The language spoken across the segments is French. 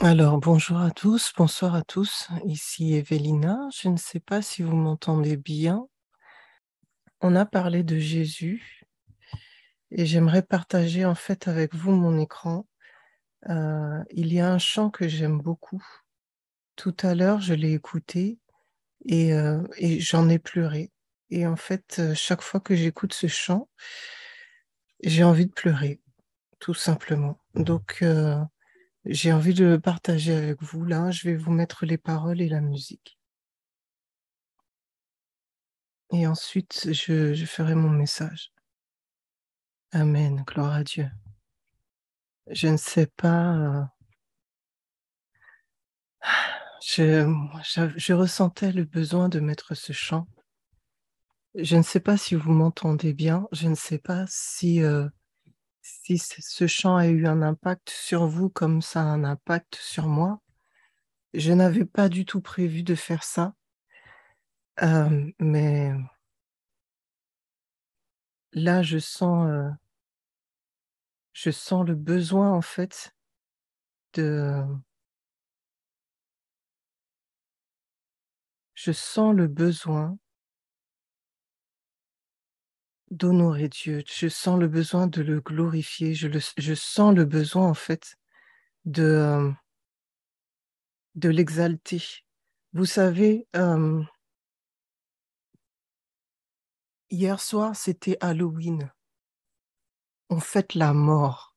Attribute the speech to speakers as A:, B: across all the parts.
A: Alors, bonjour à tous, bonsoir à tous. Ici Evelina. Je ne sais pas si vous m'entendez bien. On a parlé de Jésus et j'aimerais partager en fait avec vous mon écran. Euh, il y a un chant que j'aime beaucoup. Tout à l'heure, je l'ai écouté et, euh, j'en ai pleuré. Et en fait, euh, chaque fois que j'écoute ce chant, j'ai envie de pleurer, tout simplement. Donc, j'ai envie de partager avec vous. Là, je vais vous mettre les paroles et la
B: musique. Et ensuite, je, ferai mon message. Amen, gloire à Dieu. Je ne sais pas. Je,
A: ressentais le besoin de mettre ce chant. Je ne sais pas si vous m'entendez bien. Je ne sais pas si euh, si ce chant a eu un impact sur vous comme ça a un impact sur moi. Je n'avais pas du tout prévu
B: de faire ça, euh, mais là, je sens, euh, je sens le besoin en fait de. Je sens le besoin d'honorer Dieu. Je sens le besoin de le glorifier. Je, je sens le besoin, en fait, de, euh, de l'exalter. Vous savez, hier soir, c'était Halloween. On fête la mort.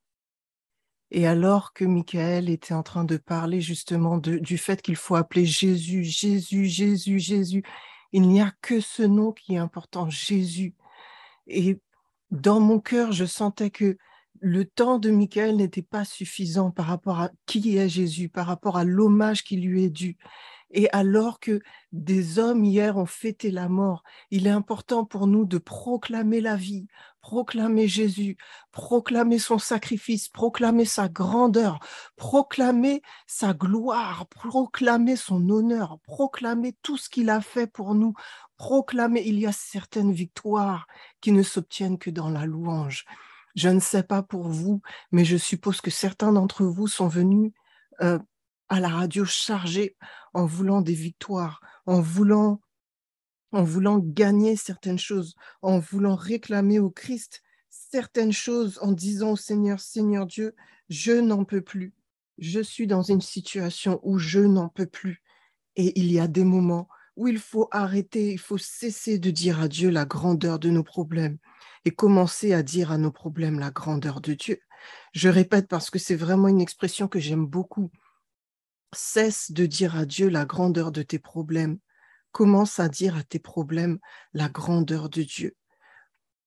B: Et
A: alors que Michael était en train de parler justement du fait qu'il faut appeler Jésus, Jésus, Jésus, Jésus, il n'y a que ce nom qui est important, Jésus. Et dans mon cœur, je sentais que le temps de Michael n'était pas suffisant par rapport à qui est Jésus, par rapport à l'hommage qui lui est dû. Et alors que des hommes hier ont fêté la mort, il est important pour nous de proclamer la vie, proclamer Jésus, proclamer son sacrifice, proclamer sa grandeur, proclamer sa gloire, proclamer son honneur, proclamer tout ce qu'il a fait pour nous, proclamer il y a certaines victoires qui ne s'obtiennent que dans la louange. Je ne sais pas pour vous, mais je suppose que certains d'entre vous sont venus euh, à la radio chargés en voulant des victoires, en voulant en voulant gagner certaines choses, en voulant réclamer au Christ certaines choses, en disant au Seigneur, Seigneur Dieu, je n'en peux plus. Je suis dans une situation où je n'en peux plus. Et il y a des moments où il faut arrêter, il faut cesser de dire à Dieu la grandeur de nos problèmes et commencer à dire à nos problèmes la grandeur de Dieu. Je répète parce que c'est vraiment une expression que j'aime beaucoup. Cesse de dire à Dieu la grandeur de tes problèmes Commence à dire à tes problèmes la grandeur de Dieu.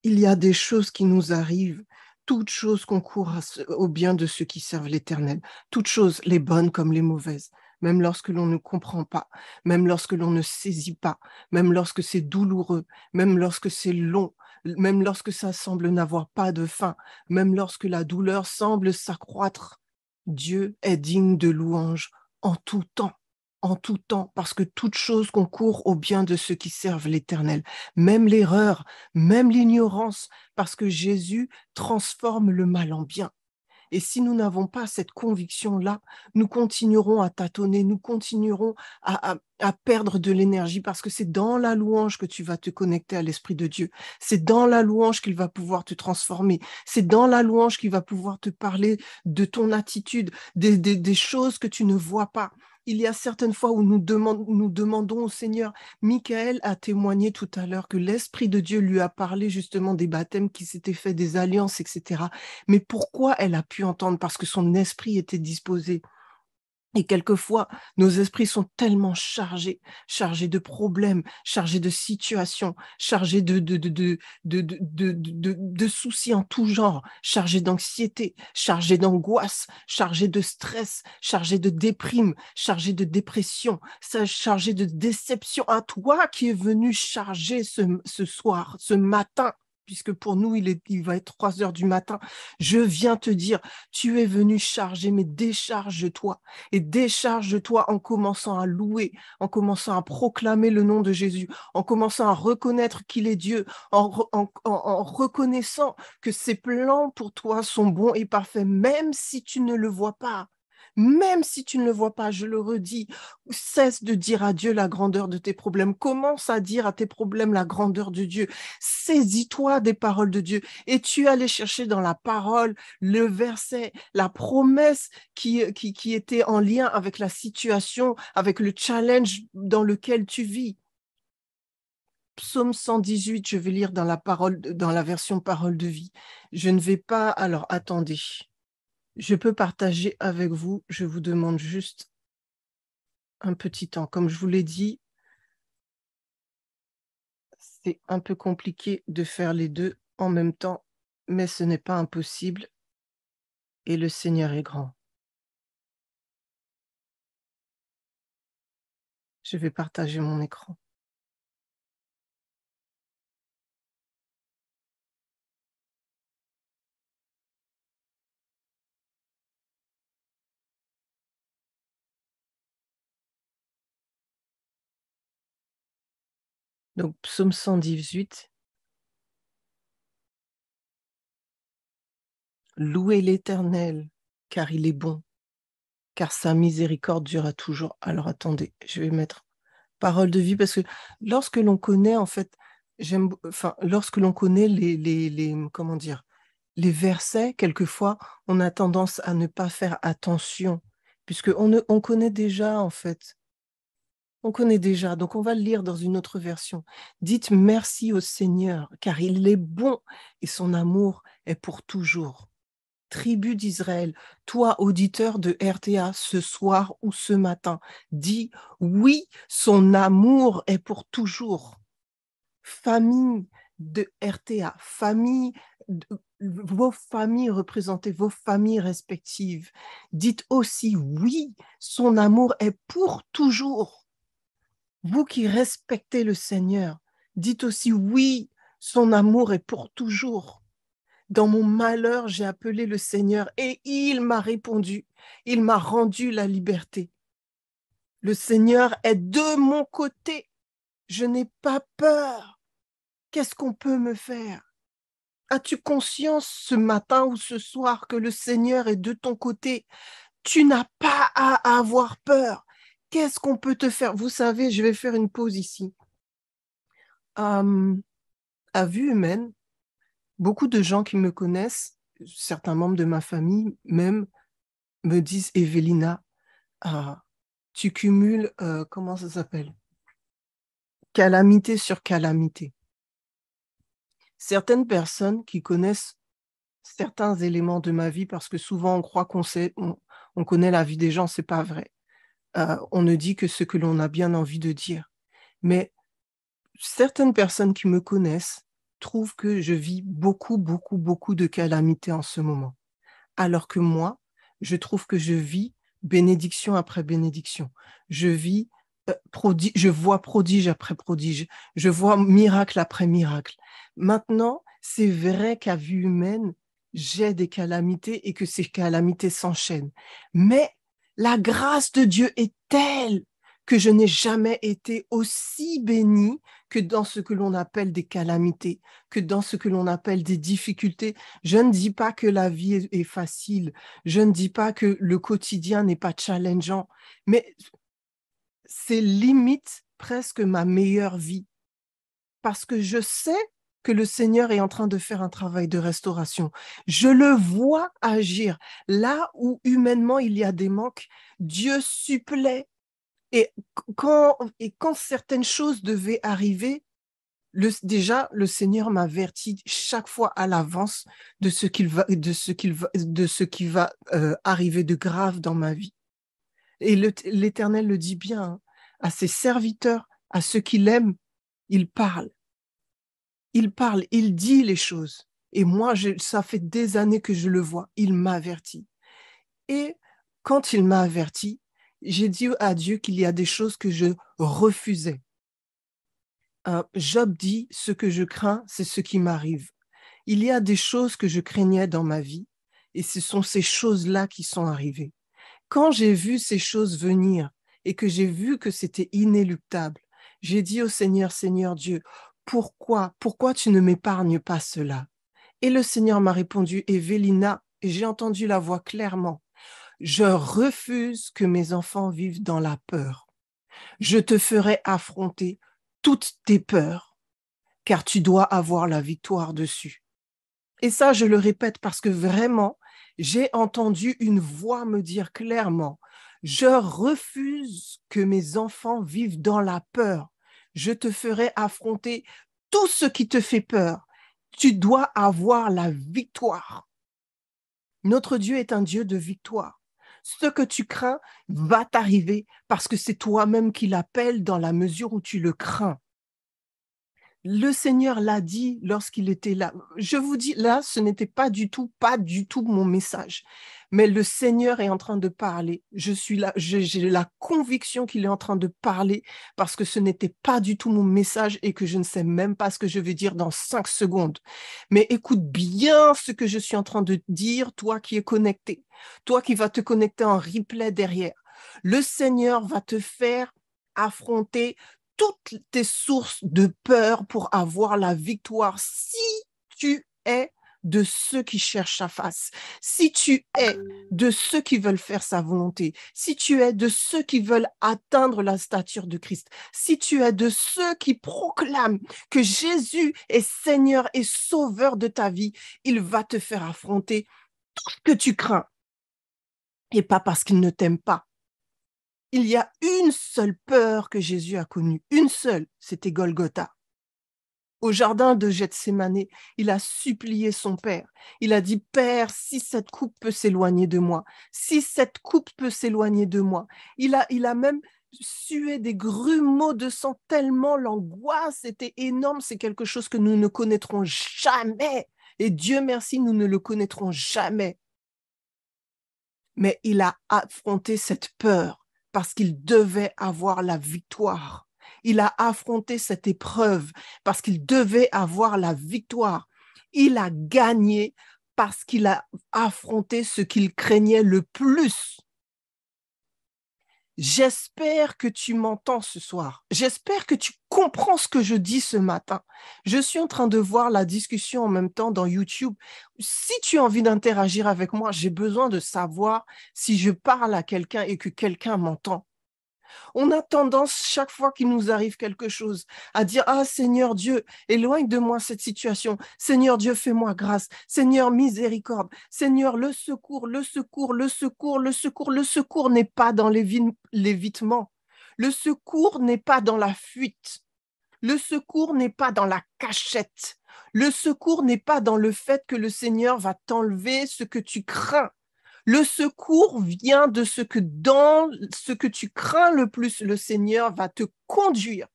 A: Il y a des choses qui nous arrivent, toutes choses concourent au bien de ceux qui servent l'Éternel, toutes choses, les bonnes comme les mauvaises, même lorsque l'on ne comprend pas, même lorsque l'on ne saisit pas, même lorsque c'est douloureux, même lorsque c'est long, même lorsque ça semble n'avoir pas de fin, même lorsque la douleur semble s'accroître. Dieu est digne de louange en tout temps en tout temps, parce que toute chose concourt au bien de ceux qui servent l'Éternel, même l'erreur, même l'ignorance, parce que Jésus transforme le mal en bien. Et si nous n'avons pas cette conviction-là, nous continuerons à tâtonner, nous continuerons à, perdre de l'énergie parce que c'est dans la louange que tu vas te connecter à l'Esprit de Dieu. C'est dans la louange qu'il va pouvoir te transformer. C'est dans la louange qu'il va pouvoir te parler de ton attitude, des choses que tu ne vois pas. Il y a certaines fois où nous, demandons, nous demandons au Seigneur. Michael a témoigné tout à l'heure que l'Esprit de Dieu lui a parlé justement des baptêmes qui s'étaient faits, des alliances, etc. Mais pourquoi elle a pu entendre Parce que son esprit était disposé. Et quelquefois, nos esprits sont tellement chargés, chargés de problèmes, chargés de situations, chargés de, de, soucis en tout genre, chargés d'anxiété, chargés d'angoisse, chargés de stress, chargés de déprime, chargés de dépression, chargés de déception. À toi qui es venu charger ce, ce soir, ce matin, puisque pour nous, il, est, il va être 3 heures du matin. Je viens te dire, tu es venu charger, mais décharge-toi. Et décharge-toi en commençant à louer, en commençant à proclamer le nom de Jésus, en commençant à reconnaître qu'il est Dieu, en reconnaissant que ses plans pour toi sont bons et parfaits, même si tu ne le vois pas. Même si tu ne le vois pas, je le redis, cesse de dire à Dieu la grandeur de tes problèmes. Commence à dire à tes problèmes la grandeur de Dieu. Saisis-toi des paroles de Dieu et tu allais chercher dans la parole le verset, la promesse qui, était en lien avec la situation, avec le challenge dans lequel tu vis. Psaume 118, je vais lire dans la, parole, dans la version parole de vie. Je ne vais pas, alors attendez, je peux partager avec vous. Je vous demande juste un petit temps. Comme je vous l'ai dit, c'est un peu compliqué de faire les
B: deux en même temps, mais ce n'est pas impossible et le Seigneur est grand. Je vais partager mon écran. Donc psaume 118. Louez l'Éternel, car
A: il est bon, car sa miséricorde durera toujours. Alors attendez, je vais mettre parole de vie, parce que lorsque l'on connaît, en fait, j'aime, enfin, lorsque l'on connaît les, comment dire, les versets, quelquefois, on a tendance à ne pas faire attention, puisqu'on on connaît déjà, en fait, on connaît déjà, donc on va le lire dans une autre version. Dites merci au Seigneur, car il est bon et son amour est pour toujours. Tribu d'Israël, toi auditeur de RTA ce soir ou ce matin, dis oui, son amour est pour toujours. Famille de RTA, famille, vos familles représentées, vos familles respectives, dites aussi oui, son amour est pour toujours. Vous qui respectez le Seigneur, dites aussi oui, son amour est pour toujours. Dans mon malheur, j'ai appelé le Seigneur et il m'a répondu. Il m'a rendu la liberté. Le Seigneur est de mon côté. Je n'ai pas peur. Qu'est-ce qu'on peut me faire As-tu conscience ce matin ou ce soir que le Seigneur est de ton côté Tu n'as pas à avoir peur qu'est-ce qu'on peut te faire Vous savez, je vais faire une pause ici. Hum, à vue humaine, beaucoup de gens qui me connaissent, certains membres de ma famille même, me disent Evelina, ah, tu cumules, euh, comment ça s'appelle Calamité sur calamité. Certaines personnes qui connaissent certains éléments de ma vie, parce que souvent on croit qu'on sait, on connaît la vie des gens, c'est pas vrai. Euh, on ne dit que ce que l'on a bien envie de dire. Mais certaines personnes qui me connaissent trouvent que je vis beaucoup, beaucoup, beaucoup de calamités en ce moment. Alors que moi, je trouve que je vis bénédiction après bénédiction. Je vis euh, je vois prodige après prodige, je vois miracle après miracle. Maintenant, c'est vrai qu'à vue humaine, j'ai des calamités et que ces calamités s'enchaînent. Mais la grâce de Dieu est telle que je n'ai jamais été aussi bénie que dans ce que l'on appelle des calamités, que dans ce que l'on appelle des difficultés. Je ne dis pas que la vie est facile, je ne dis pas que le quotidien n'est pas challengeant, mais c'est limite presque ma meilleure vie. Parce que je sais que le Seigneur est en train de faire un travail de restauration. Je le vois agir. Là où humainement il y a des manques, Dieu supplée. Et quand, et quand certaines choses devaient arriver, le, déjà, le Seigneur m'avertit chaque fois à l'avance de ce qu'il de ce qu'il de ce qui va euh, arriver de grave dans ma vie. Et l'Éternel le, dit bien hein, à ses serviteurs, à ceux qu'il aime, il parle il parle, il dit les choses. Et moi, ça fait des années que je le vois, il m'a averti. Et quand il m'a averti, j'ai dit à Dieu qu'il y a des choses que je refusais. Euh, Job dit, ce que je crains, c'est ce qui m'arrive. Il y a des choses que je craignais dans ma vie, et ce sont ces choses-là qui sont arrivées. Quand j'ai vu ces choses venir et que j'ai vu que c'était inéluctable, j'ai dit au Seigneur, Seigneur Dieu, pourquoi, pourquoi tu ne m'épargnes pas cela Et le Seigneur m'a répondu, Evelina, j'ai entendu la voix clairement, je refuse que mes enfants vivent dans la peur. Je te ferai affronter toutes tes peurs, car tu dois avoir la victoire dessus. Et ça, je le répète parce que vraiment, j'ai entendu une voix me dire clairement, je refuse que mes enfants vivent dans la peur je te ferai affronter tout ce qui te fait peur. Tu dois avoir la victoire. Notre Dieu est un Dieu de victoire. Ce que tu crains va t'arriver parce que c'est toi-même qui l'appelle dans la mesure où tu le crains le Seigneur l'a dit lorsqu'il était là. Je vous dis, là, ce n'était pas du tout, pas du tout mon message. Mais le Seigneur est en train de parler. Je suis là, j'ai la conviction qu'il est en train de parler parce que ce n'était pas du tout mon message et que je ne sais même pas ce que je vais dire dans cinq secondes. Mais écoute bien ce que je suis en train de dire, toi qui es connecté, toi qui vas te connecter en replay derrière. Le Seigneur va te faire affronter toutes tes sources de peur pour avoir la victoire si tu es de ceux qui cherchent sa face, si tu es de ceux qui veulent faire sa volonté, si tu es de ceux qui veulent atteindre la stature de Christ, si tu es de ceux qui proclament que Jésus est Seigneur et Sauveur de ta vie, il va te faire affronter tout ce que tu crains. Et pas parce qu'il ne t'aime pas, il y a une seule peur que Jésus a connue, une seule, c'était Golgotha. Au jardin de Gethsemane, il a supplié son Père. Il a dit, Père, si cette coupe peut s'éloigner de moi, si cette coupe peut s'éloigner de moi. Il a, il a même sué des grumeaux de sang tellement l'angoisse était énorme. C'est quelque chose que nous ne connaîtrons jamais. Et Dieu merci, nous ne le connaîtrons jamais. Mais il a affronté cette peur parce qu'il devait avoir la victoire. Il a affronté cette épreuve parce qu'il devait avoir la victoire. Il a gagné parce qu'il a affronté ce qu'il craignait le plus. J'espère que tu m'entends ce soir. J'espère que tu comprends ce que je dis ce matin. Je suis en train de voir la discussion en même temps dans YouTube. Si tu as envie d'interagir avec moi, j'ai besoin de savoir si je parle à quelqu'un et que quelqu'un m'entend. On a tendance, chaque fois qu'il nous arrive quelque chose, à dire Ah Seigneur Dieu, éloigne de moi cette situation. Seigneur Dieu, fais-moi grâce. Seigneur, miséricorde. Seigneur, le secours, le secours, le secours, le secours. Le secours n'est pas dans l'évitement. Le secours n'est pas dans la fuite. Le secours n'est pas dans la cachette. Le secours n'est pas dans le fait que le Seigneur va t'enlever ce que tu crains. Le secours vient de ce que dans ce que tu crains le plus, le Seigneur va te conduire.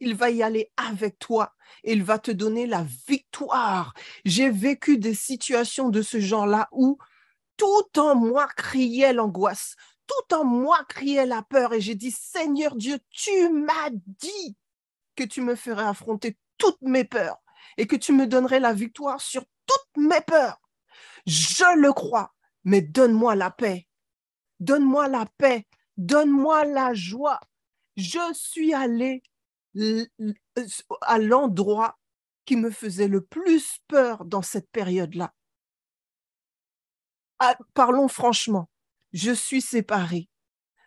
A: Il va y aller avec toi. Il va te donner la victoire. J'ai vécu des situations de ce genre-là où tout en moi criait l'angoisse, tout en moi criait la peur et j'ai dit, Seigneur Dieu, tu m'as dit, que tu me ferais affronter toutes mes peurs et que tu me donnerais la victoire sur toutes mes peurs. Je le crois, mais donne-moi la paix. Donne-moi la paix. Donne-moi la joie. Je suis allée à l'endroit qui me faisait le plus peur dans cette période-là. Ah, parlons franchement, je suis séparée.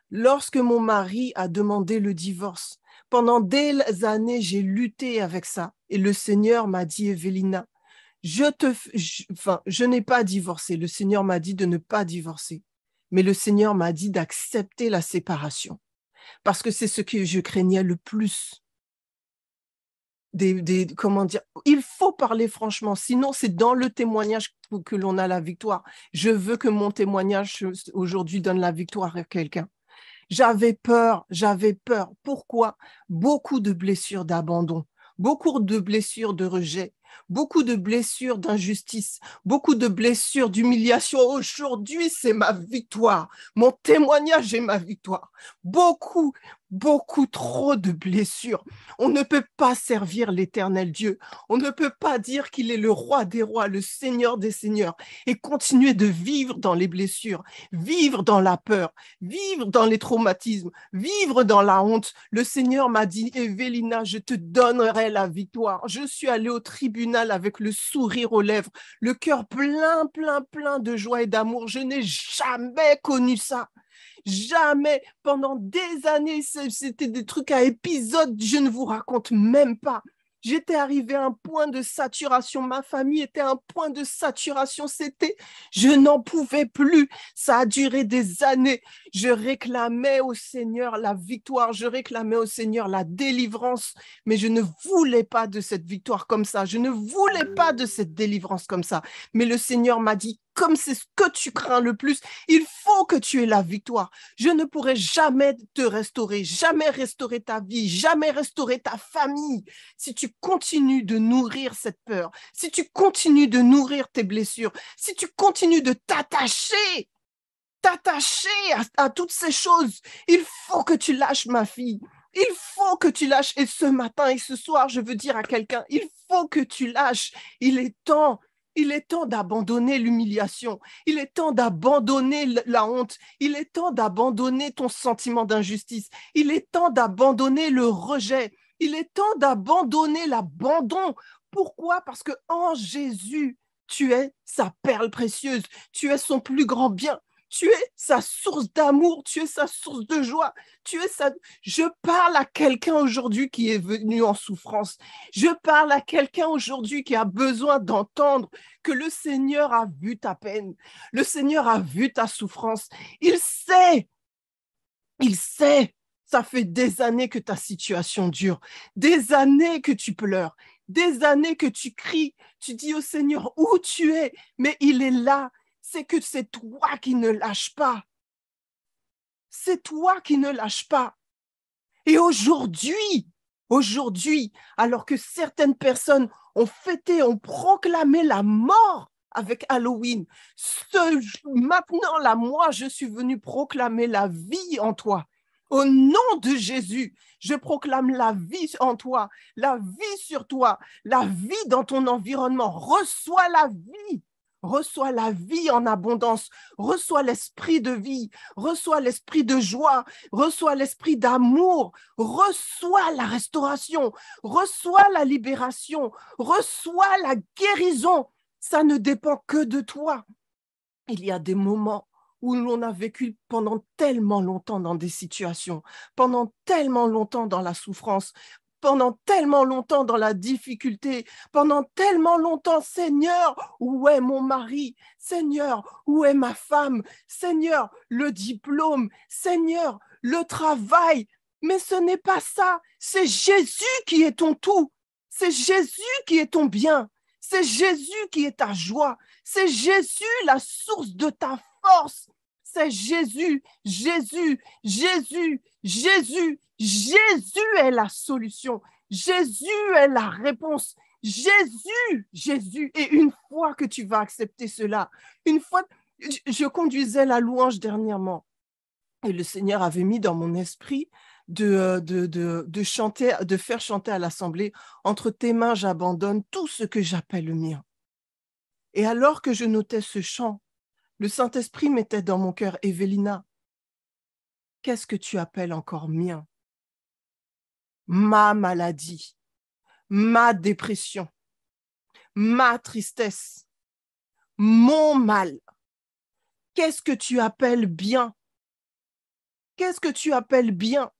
A: Lorsque mon mari a demandé le divorce, pendant des années, j'ai lutté avec ça. Et le Seigneur m'a dit, Evelina, je te, n'ai pas divorcé. Le Seigneur m'a dit de ne pas divorcer. Mais le Seigneur m'a dit d'accepter la séparation. Parce que c'est ce que je craignais le plus. Des, des, comment dire, il faut parler franchement, sinon c'est dans le témoignage que l'on a la victoire. Je veux que mon témoignage euh, aujourd'hui donne la victoire à quelqu'un. J'avais peur, j'avais peur. Pourquoi Beaucoup de blessures d'abandon, beaucoup de blessures de rejet, beaucoup de blessures d'injustice, beaucoup de blessures d'humiliation. Aujourd'hui, c'est ma victoire. Mon témoignage est ma victoire. Beaucoup, beaucoup trop de blessures. On ne peut pas servir l'éternel Dieu. On ne peut pas dire qu'il est le roi des rois, le seigneur des seigneurs, et continuer de vivre dans les blessures, vivre dans la peur, vivre dans les traumatismes, vivre dans la honte. Le Seigneur m'a dit, Evelina, je te donnerai la victoire. Je suis allée au tribunal avec le sourire aux lèvres, le cœur plein, plein, plein de joie et d'amour. Je n'ai jamais connu ça. Jamais, pendant des années, c'était des trucs à épisodes, je ne vous raconte même pas. J'étais arrivé à un point de saturation, ma famille était à un point de saturation, c'était, je n'en pouvais plus, ça a duré des années. Je réclamais au Seigneur la victoire, je réclamais au Seigneur la délivrance, mais je ne voulais pas de cette victoire comme ça, je ne voulais pas de cette délivrance comme ça. Mais le Seigneur m'a dit, comme c'est ce que tu crains le plus, il faut que tu aies la victoire. Je ne pourrai jamais te restaurer, jamais restaurer ta vie, jamais restaurer ta famille si tu continues de nourrir cette peur, si tu continues de nourrir tes blessures, si tu continues de t'attacher, t'attacher à, à toutes ces choses. Il faut que tu lâches ma fille. Il faut que tu lâches. Et ce matin et ce soir, je veux dire à quelqu'un, il faut que tu lâches. Il est temps il est temps d'abandonner l'humiliation. Il est temps d'abandonner la honte. Il est temps d'abandonner ton sentiment d'injustice. Il est temps d'abandonner le rejet. Il est temps d'abandonner l'abandon. Pourquoi Parce que en Jésus, tu es sa perle précieuse. Tu es son plus grand bien. Tu es sa source d'amour, tu es sa source de joie, tu es sa... Je parle à quelqu'un aujourd'hui qui est venu en souffrance. Je parle à quelqu'un aujourd'hui qui a besoin d'entendre que le Seigneur a vu ta peine, le Seigneur a vu ta souffrance. Il sait, il sait. Ça fait des années que ta situation dure, des années que tu pleures, des années que tu cries, tu dis au Seigneur où tu es, mais il est là, c'est que c'est toi qui ne lâches pas. C'est toi qui ne lâches pas. Et aujourd'hui, aujourd'hui, alors que certaines personnes ont fêté, ont proclamé la mort avec Halloween, ce, maintenant là, moi, je suis venu proclamer la vie en toi. Au nom de Jésus, je proclame la vie en toi, la vie sur toi, la vie dans ton environnement. Reçois la vie. Reçois la vie en abondance, reçois l'esprit de vie, reçois l'esprit de joie, reçois l'esprit d'amour, reçois la restauration, reçois la libération, reçois la guérison. Ça ne dépend que de toi. Il y a des moments où l'on a vécu pendant tellement longtemps dans des situations, pendant tellement longtemps dans la souffrance, pendant tellement longtemps dans la difficulté, pendant tellement longtemps, Seigneur, où est mon mari Seigneur, où est ma femme Seigneur, le diplôme Seigneur, le travail. Mais ce n'est pas ça, c'est Jésus qui est ton tout, c'est Jésus qui est ton bien, c'est Jésus qui est ta joie, c'est Jésus la source de ta force. C'est Jésus, Jésus, Jésus, Jésus, Jésus est la solution. Jésus est la réponse. Jésus, Jésus. Et une fois que tu vas accepter cela, une fois, je conduisais la louange dernièrement et le Seigneur avait mis dans mon esprit euh, de, de, chanter, de faire chanter à l'assemblée, entre tes mains, j'abandonne tout ce que j'appelle le mien. Et alors que je notais ce chant, le Saint-Esprit mettait dans mon cœur, Evelina, qu'est-ce que tu appelles encore mien ma maladie, ma dépression, ma tristesse, mon mal. Qu'est-ce que tu appelles bien Qu'est-ce que tu appelles bien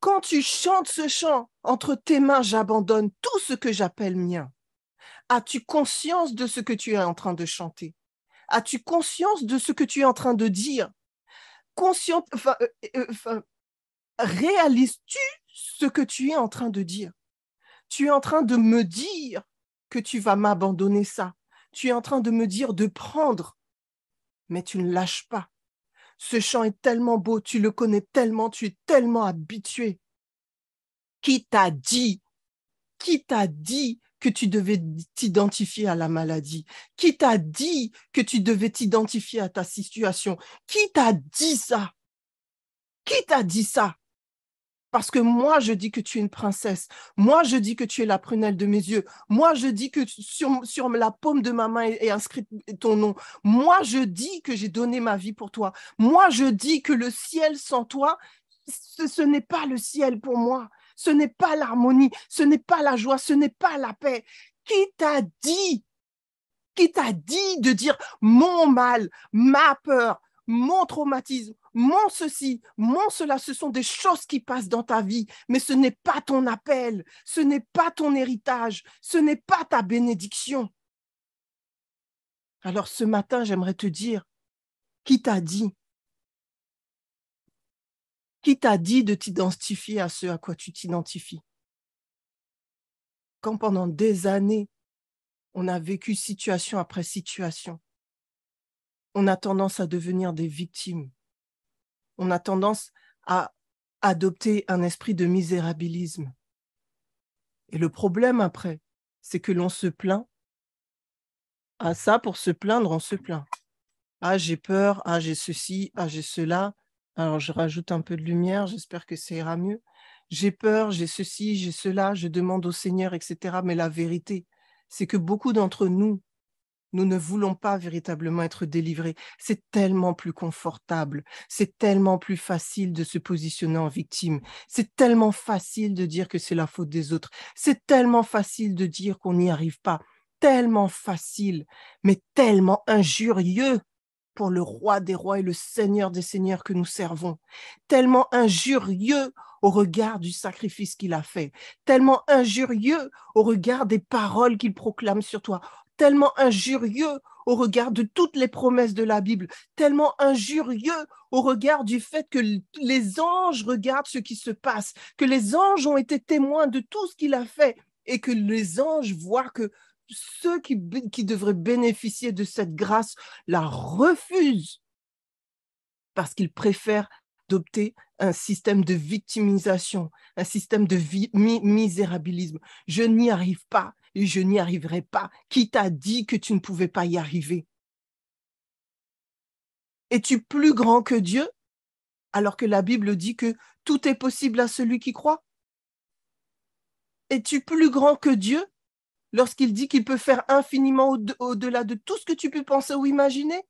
A: Quand tu chantes ce chant, entre tes mains, j'abandonne tout ce que j'appelle mien. As-tu conscience de ce que tu es en train de chanter As-tu conscience de ce que tu es en train de dire euh, euh, Réalises-tu ce que tu es en train de dire. Tu es en train de me dire que tu vas m'abandonner ça. Tu es en train de me dire de prendre, mais tu ne lâches pas. Ce chant est tellement beau, tu le connais tellement, tu es tellement habitué. Qui t'a dit Qui t'a dit que tu devais t'identifier à la maladie Qui t'a dit que tu devais t'identifier à ta situation Qui t'a dit ça Qui t'a dit ça parce que moi, je dis que tu es une princesse. Moi, je dis que tu es la prunelle de mes yeux. Moi, je dis que sur, la paume de ma main est, inscrit ton nom. Moi, je dis que j'ai donné ma vie pour toi. Moi, je dis que le ciel sans toi, ce n'est pas le ciel pour moi. Ce n'est pas l'harmonie. Ce n'est pas la joie. Ce n'est pas la paix. Qui t'a dit Qui t'a dit de dire mon mal, ma peur, mon traumatisme mon ceci, mon cela, ce sont des choses qui passent dans ta vie, mais ce n'est pas ton appel, ce n'est pas ton héritage, ce n'est pas ta bénédiction. Alors ce matin, j'aimerais te dire, qui t'a dit
B: Qui t'a dit de t'identifier à ce à quoi tu t'identifies Quand pendant des années, on a vécu
A: situation après situation, on a tendance à devenir des victimes on a tendance à adopter un esprit de misérabilisme. Et le problème après, c'est que l'on se plaint. Ah ça, pour se plaindre, on se plaint. Ah j'ai peur, ah j'ai ceci, ah j'ai cela. Alors je rajoute un peu de lumière, j'espère que ça ira mieux. J'ai peur, j'ai ceci, j'ai cela, je demande au Seigneur, etc. Mais la vérité, c'est que beaucoup d'entre nous nous ne voulons pas véritablement être délivrés. C'est tellement plus confortable, c'est tellement plus facile de se positionner en victime, c'est tellement facile de dire que c'est la faute des autres, c'est tellement facile de dire qu'on n'y arrive pas, tellement facile, mais tellement injurieux pour le roi des rois et le seigneur des seigneurs que nous servons, tellement injurieux au regard du sacrifice qu'il a fait, tellement injurieux au regard des paroles qu'il proclame sur toi tellement injurieux au regard de toutes les promesses de la Bible, tellement injurieux au regard du fait que les anges regardent ce qui se passe, que les anges ont été témoins de tout ce qu'il a fait et que les anges voient que ceux qui, devraient bénéficier de cette grâce la refusent parce qu'ils préfèrent adopter un système de victimisation, un système de misérabilisme. Je n'y arrive pas, je n'y arriverai pas. Qui t'a dit
B: que tu ne pouvais pas y arriver Es-tu plus grand que Dieu alors que la Bible dit que tout est possible à celui qui croit
A: Es-tu plus grand que Dieu lorsqu'il dit qu'il peut faire infiniment au-delà de tout ce que tu peux penser ou imaginer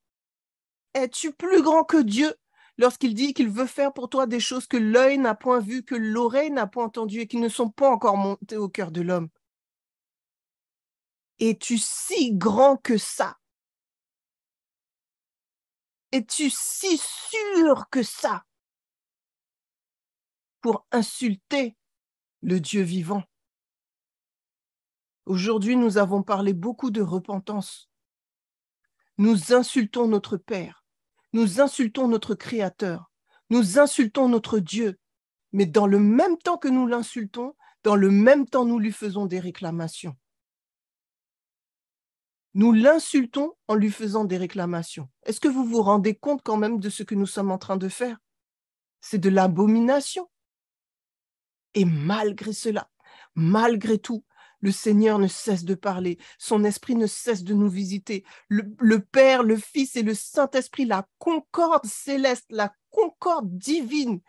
A: Es-tu plus grand que Dieu lorsqu'il dit qu'il veut faire pour toi des choses que l'œil n'a point vues, que l'oreille n'a point entendues et qui ne
B: sont pas encore montées au cœur de l'homme es-tu si grand que ça Es-tu si sûr que ça pour insulter le Dieu vivant Aujourd'hui, nous avons parlé beaucoup de repentance.
A: Nous insultons notre Père, nous insultons notre Créateur, nous insultons notre Dieu, mais dans le même temps que nous l'insultons, dans le même temps, nous lui faisons des réclamations nous l'insultons en lui faisant des réclamations. Est-ce que vous vous rendez compte quand même de ce que nous sommes en train de faire C'est de l'abomination. Et malgré cela, malgré tout, le Seigneur ne cesse de parler, son esprit ne cesse de nous visiter. Le, Père, le Fils et le Saint-Esprit, la concorde céleste, la concorde divine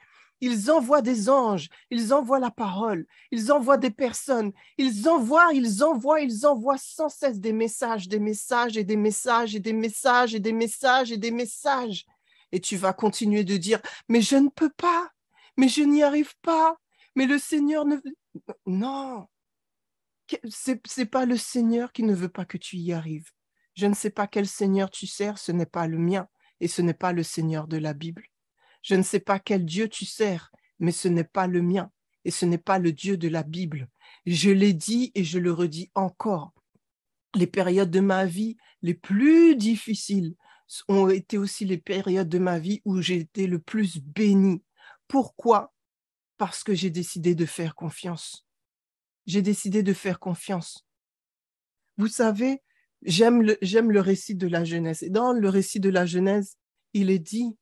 A: ils envoient des anges, ils envoient la parole, ils envoient des personnes, ils envoient, ils envoient, ils envoient sans cesse des messages, des messages et des messages et des messages et des messages et des messages. Et tu vas continuer de dire, mais je ne peux pas, mais je n'y arrive pas, mais le Seigneur ne... Non, c'est pas le Seigneur qui ne veut pas que tu y arrives. Je ne sais pas quel Seigneur tu sers, ce n'est pas le mien et ce n'est pas le Seigneur de la Bible. Je ne sais pas quel Dieu tu sers, mais ce n'est pas le mien et ce n'est pas le Dieu de la Bible. Je l'ai dit et je le redis encore. Les périodes de ma vie les plus difficiles ont été aussi les périodes de ma vie où j'ai été le plus béni. Pourquoi Parce que j'ai décidé de faire confiance. J'ai décidé de faire confiance. Vous savez, j'aime le, le récit de la Genèse. Et dans le récit de la Genèse, il est dit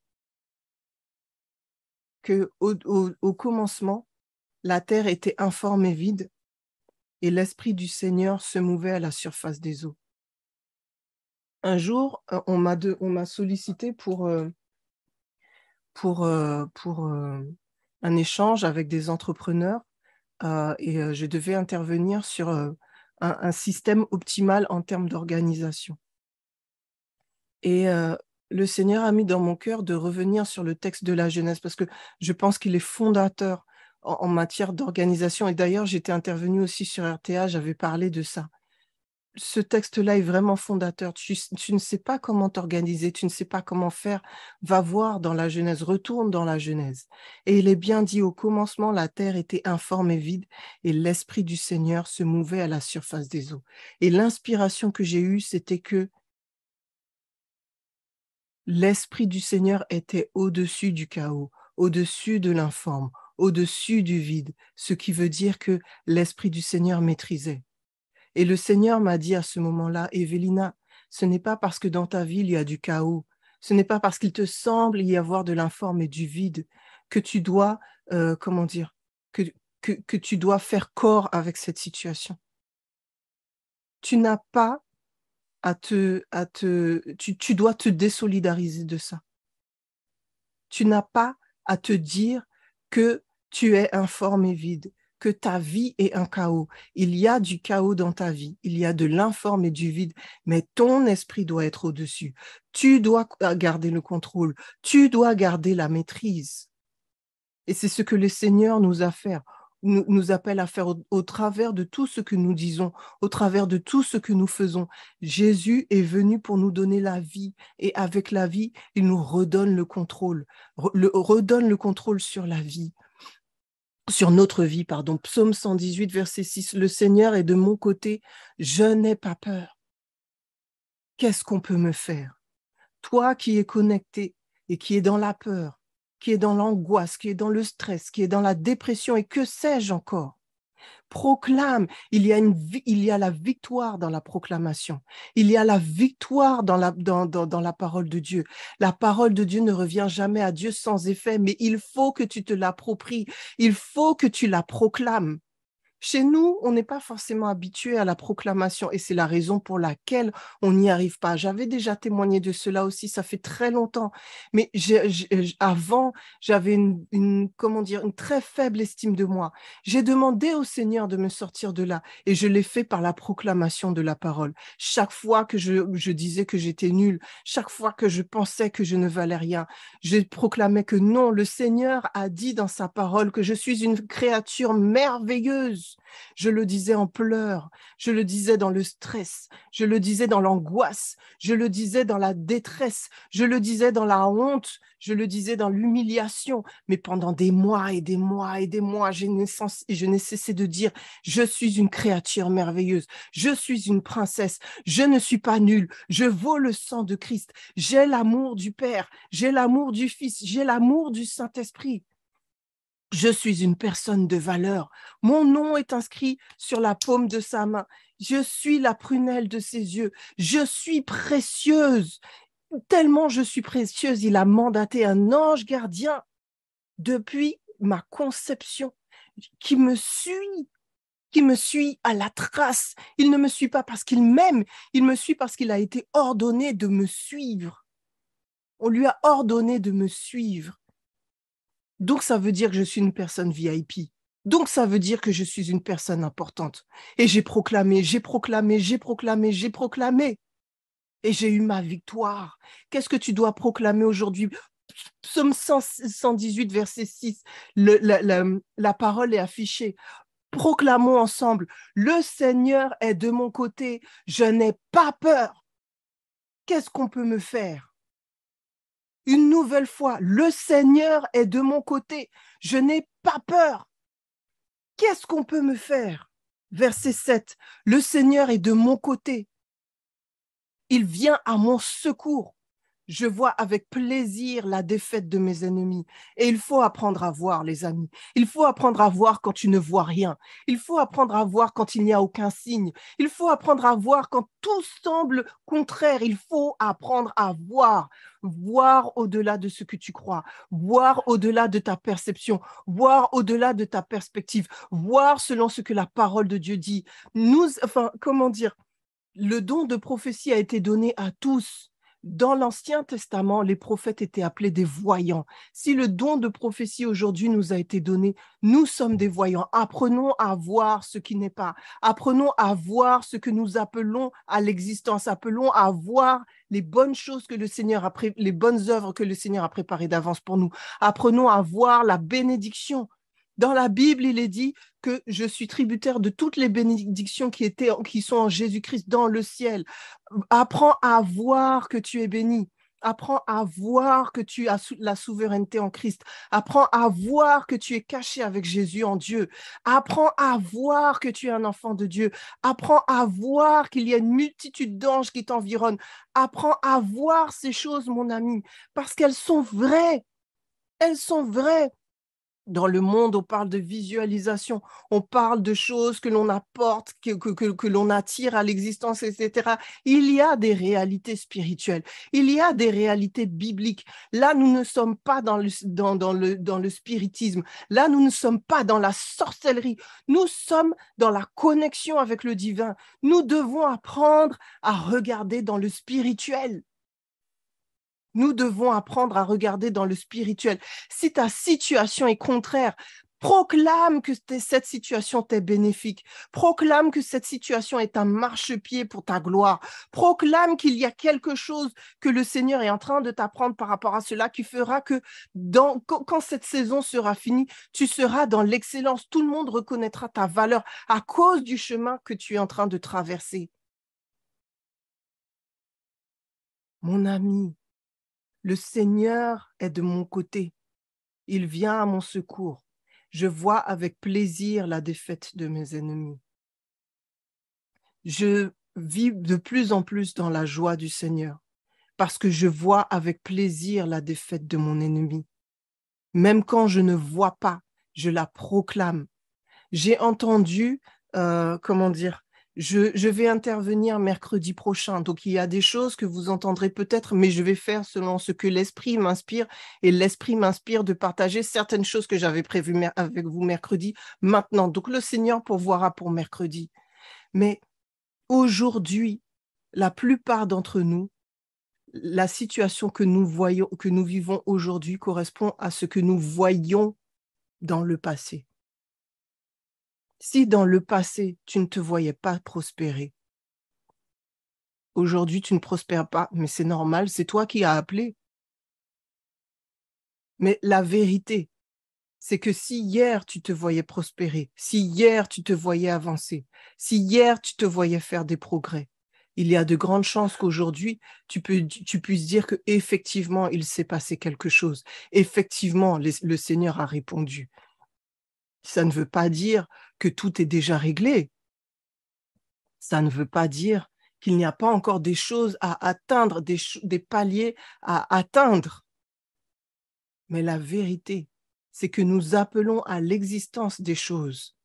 A: que au, commencement, la terre était informe et vide, et l'Esprit du Seigneur se mouvait à la surface des eaux. Un jour, euh, on m'a sollicité pour, euh, euh, un échange avec des entrepreneurs et je devais intervenir sur un, un système optimal en termes d'organisation. Et le Seigneur a mis dans mon cœur de revenir sur le texte de la Genèse parce que je pense qu'il est fondateur en, matière d'organisation. Et d'ailleurs, j'étais intervenue aussi sur RTA, j'avais parlé de ça. Ce texte-là est vraiment fondateur. Tu, tu ne sais pas comment t'organiser, tu ne sais pas comment faire. Va voir dans la Genèse, retourne dans la Genèse. Et il est bien dit, au commencement, la terre était informe et vide, et l'Esprit du Seigneur se mouvait à la surface des eaux. Et l'inspiration que j'ai eue, c'était que l'Esprit du Seigneur était au-dessus du chaos, au-dessus de l'informe, au-dessus du vide, ce qui veut dire que l'Esprit du Seigneur maîtrisait. Et le Seigneur m'a dit à ce moment-là, Evelina, ce n'est pas parce que dans ta vie il y a du chaos, ce n'est pas parce qu'il te semble y avoir de l'informe et du vide que tu dois, euh, comment dire, que tu dois faire corps avec cette situation. Tu n'as pas te, te tu, tu dois te désolidariser de ça. Tu n'as pas à te dire que tu es informe et vide, que ta vie est un chaos. Il y a du chaos dans ta vie, il y a de l'informe et du vide, mais ton esprit doit être au-dessus. Tu dois garder le contrôle, tu dois garder la maîtrise. Et c'est ce que le Seigneur nous a fait nous, appelle à faire au, travers de tout ce que nous disons, au travers de tout ce que nous faisons. Jésus est venu pour nous donner la vie et avec la vie, il nous redonne le contrôle, redonne le contrôle sur la vie sur notre vie, pardon. Psaume 118, verset 6, Le Seigneur est de mon côté, je n'ai pas peur. Qu'est-ce qu'on peut me faire Toi qui es connecté et qui es dans la peur, qui est dans l'angoisse, qui est dans le stress, qui est dans la dépression et que sais-je encore. Proclame, il y, a il y a la victoire dans la proclamation, il y a la victoire dans dans, dans la parole de Dieu. La parole de Dieu ne revient jamais à Dieu sans effet, mais il faut que tu te l'appropries, il faut que tu la proclames. Chez nous, on n'est pas forcément habitué à la proclamation et c'est la raison pour laquelle on n'y arrive pas. J'avais déjà témoigné de cela aussi, ça fait très longtemps. Mais avant, j'avais une, comment dire, une très faible estime de moi. J'ai demandé au Seigneur de me sortir de là et je l'ai fait par la proclamation de la parole. Chaque fois que je, je disais que j'étais nul, chaque fois que je pensais que je ne valais rien, je proclamais que non, le Seigneur a dit dans sa parole que je suis une créature merveilleuse je le disais en pleurs, je le disais dans le stress, je le disais dans l'angoisse, je le disais dans la détresse, je le disais dans la honte, je le disais dans l'humiliation. Mais pendant des mois et des mois et des mois, je n'ai cessé de dire, je suis une créature merveilleuse, je suis une princesse, je ne suis pas nulle, je vaux le sang de Christ, j'ai l'amour du Père, j'ai l'amour du Fils, j'ai l'amour du Saint-Esprit. Je suis une personne de valeur. Mon nom est inscrit sur la paume de sa main. Je suis la prunelle de ses yeux. Je suis précieuse. Tellement je suis précieuse, il a mandaté un ange gardien depuis ma conception qui me suit, qui me suit à la trace. Il ne me suit pas parce qu'il m'aime, il me suit parce qu'il a été ordonné de me suivre. On lui a ordonné de me suivre. Donc, ça veut dire que je suis une personne VIP. Donc, ça veut dire que je suis une personne importante. Et j'ai proclamé, j'ai proclamé, j'ai proclamé, j'ai proclamé. Et j'ai eu ma victoire. Qu'est-ce que tu dois proclamer aujourd'hui Psaume 118, verset 6, la parole est affichée. Proclamons ensemble, le Seigneur est de mon côté, je n'ai pas peur. Qu'est-ce qu'on peut me faire une nouvelle fois, le Seigneur est de mon côté, je n'ai pas peur. Qu'est-ce qu'on peut me faire Verset 7, le Seigneur est de mon côté. Il vient à mon secours. Je vois avec plaisir la défaite de mes ennemis. Et il faut apprendre à voir, les amis. Il faut apprendre à voir quand tu ne vois rien. Il faut apprendre à voir quand il n'y a aucun signe. Il faut apprendre à voir quand tout semble contraire. Il faut apprendre à voir. Voir au-delà de ce que tu crois. Voir au-delà de ta perception. Voir au-delà de ta perspective. Voir selon ce que la parole de Dieu dit. Nous, enfin, comment dire? Le don de prophétie a été donné à tous. Dans l'Ancien Testament, les prophètes étaient appelés des voyants. Si le don de prophétie aujourd'hui nous a été donné, nous sommes des voyants. Apprenons à voir ce qui n'est pas. Apprenons à voir ce que nous appelons à l'existence. Appelons à voir les bonnes choses que le Seigneur a les bonnes œuvres que le Seigneur a préparées d'avance pour nous. Apprenons à voir la bénédiction dans la Bible, il est dit que je suis tributaire de toutes les bénédictions qui, étaient, qui sont en Jésus-Christ dans le ciel. Apprends à voir que tu es béni. Apprends à voir que tu as la souveraineté en Christ. Apprends à voir que tu es caché avec Jésus en Dieu. Apprends à voir que tu es un enfant de Dieu. Apprends à voir qu'il y a une multitude d'anges qui t'environnent. Apprends à voir ces choses, mon ami, parce qu'elles sont vraies. Elles sont vraies dans le monde, on parle de visualisation, on parle de choses que l'on apporte, que, l'on attire à l'existence, etc. Il y a des réalités spirituelles, il y a des réalités bibliques. Là, nous ne sommes pas dans le, dans le, dans le spiritisme, là, nous ne sommes pas dans la sorcellerie, nous sommes dans la connexion avec le divin. Nous devons apprendre à regarder dans le spirituel. Nous devons apprendre à regarder dans le spirituel. Si ta situation est contraire, Proclame que cette situation t'est bénéfique. Proclame que cette situation est un marchepied pour ta gloire. Proclame qu'il y a quelque chose que le Seigneur est en train de t'apprendre par rapport à cela qui fera que quand cette saison sera finie, tu seras dans l'excellence. Tout le monde reconnaîtra ta valeur à cause du chemin que tu es en train de traverser.
B: Mon ami, le Seigneur est de mon côté.
A: Il vient à mon secours. Je vois avec plaisir la défaite de mes ennemis. Je vis de plus en plus dans la joie du Seigneur, parce que je vois avec plaisir la défaite de mon ennemi. Même quand je ne vois pas, je la proclame. J'ai entendu, euh, comment dire, je, vais intervenir mercredi prochain. Donc, il y a des choses que vous entendrez peut-être, mais je vais faire selon ce que l'esprit m'inspire. Et l'esprit m'inspire de partager certaines choses que j'avais prévues avec vous mercredi maintenant. Donc, le Seigneur pourvoira pour mercredi. Mais aujourd'hui, la plupart d'entre nous, la situation que nous, voyons, que nous vivons aujourd'hui correspond à ce que nous voyons dans le passé. Si dans le passé, tu ne te voyais pas prospérer, aujourd'hui, tu ne prospères pas, mais c'est normal, c'est toi qui as appelé. Mais la vérité, c'est que si hier tu te voyais prospérer, si hier tu te voyais avancer, si hier tu te voyais faire des progrès, il y a de grandes chances qu'aujourd'hui tu, puisses dire que effectivement il s'est passé quelque chose, effectivement le Seigneur a répondu, ça ne veut pas dire que tout est déjà réglé. Ça ne veut pas dire qu'il n'y a pas encore des choses à atteindre, des, paliers à atteindre. Mais la vérité, c'est que nous appelons à l'existence des choses.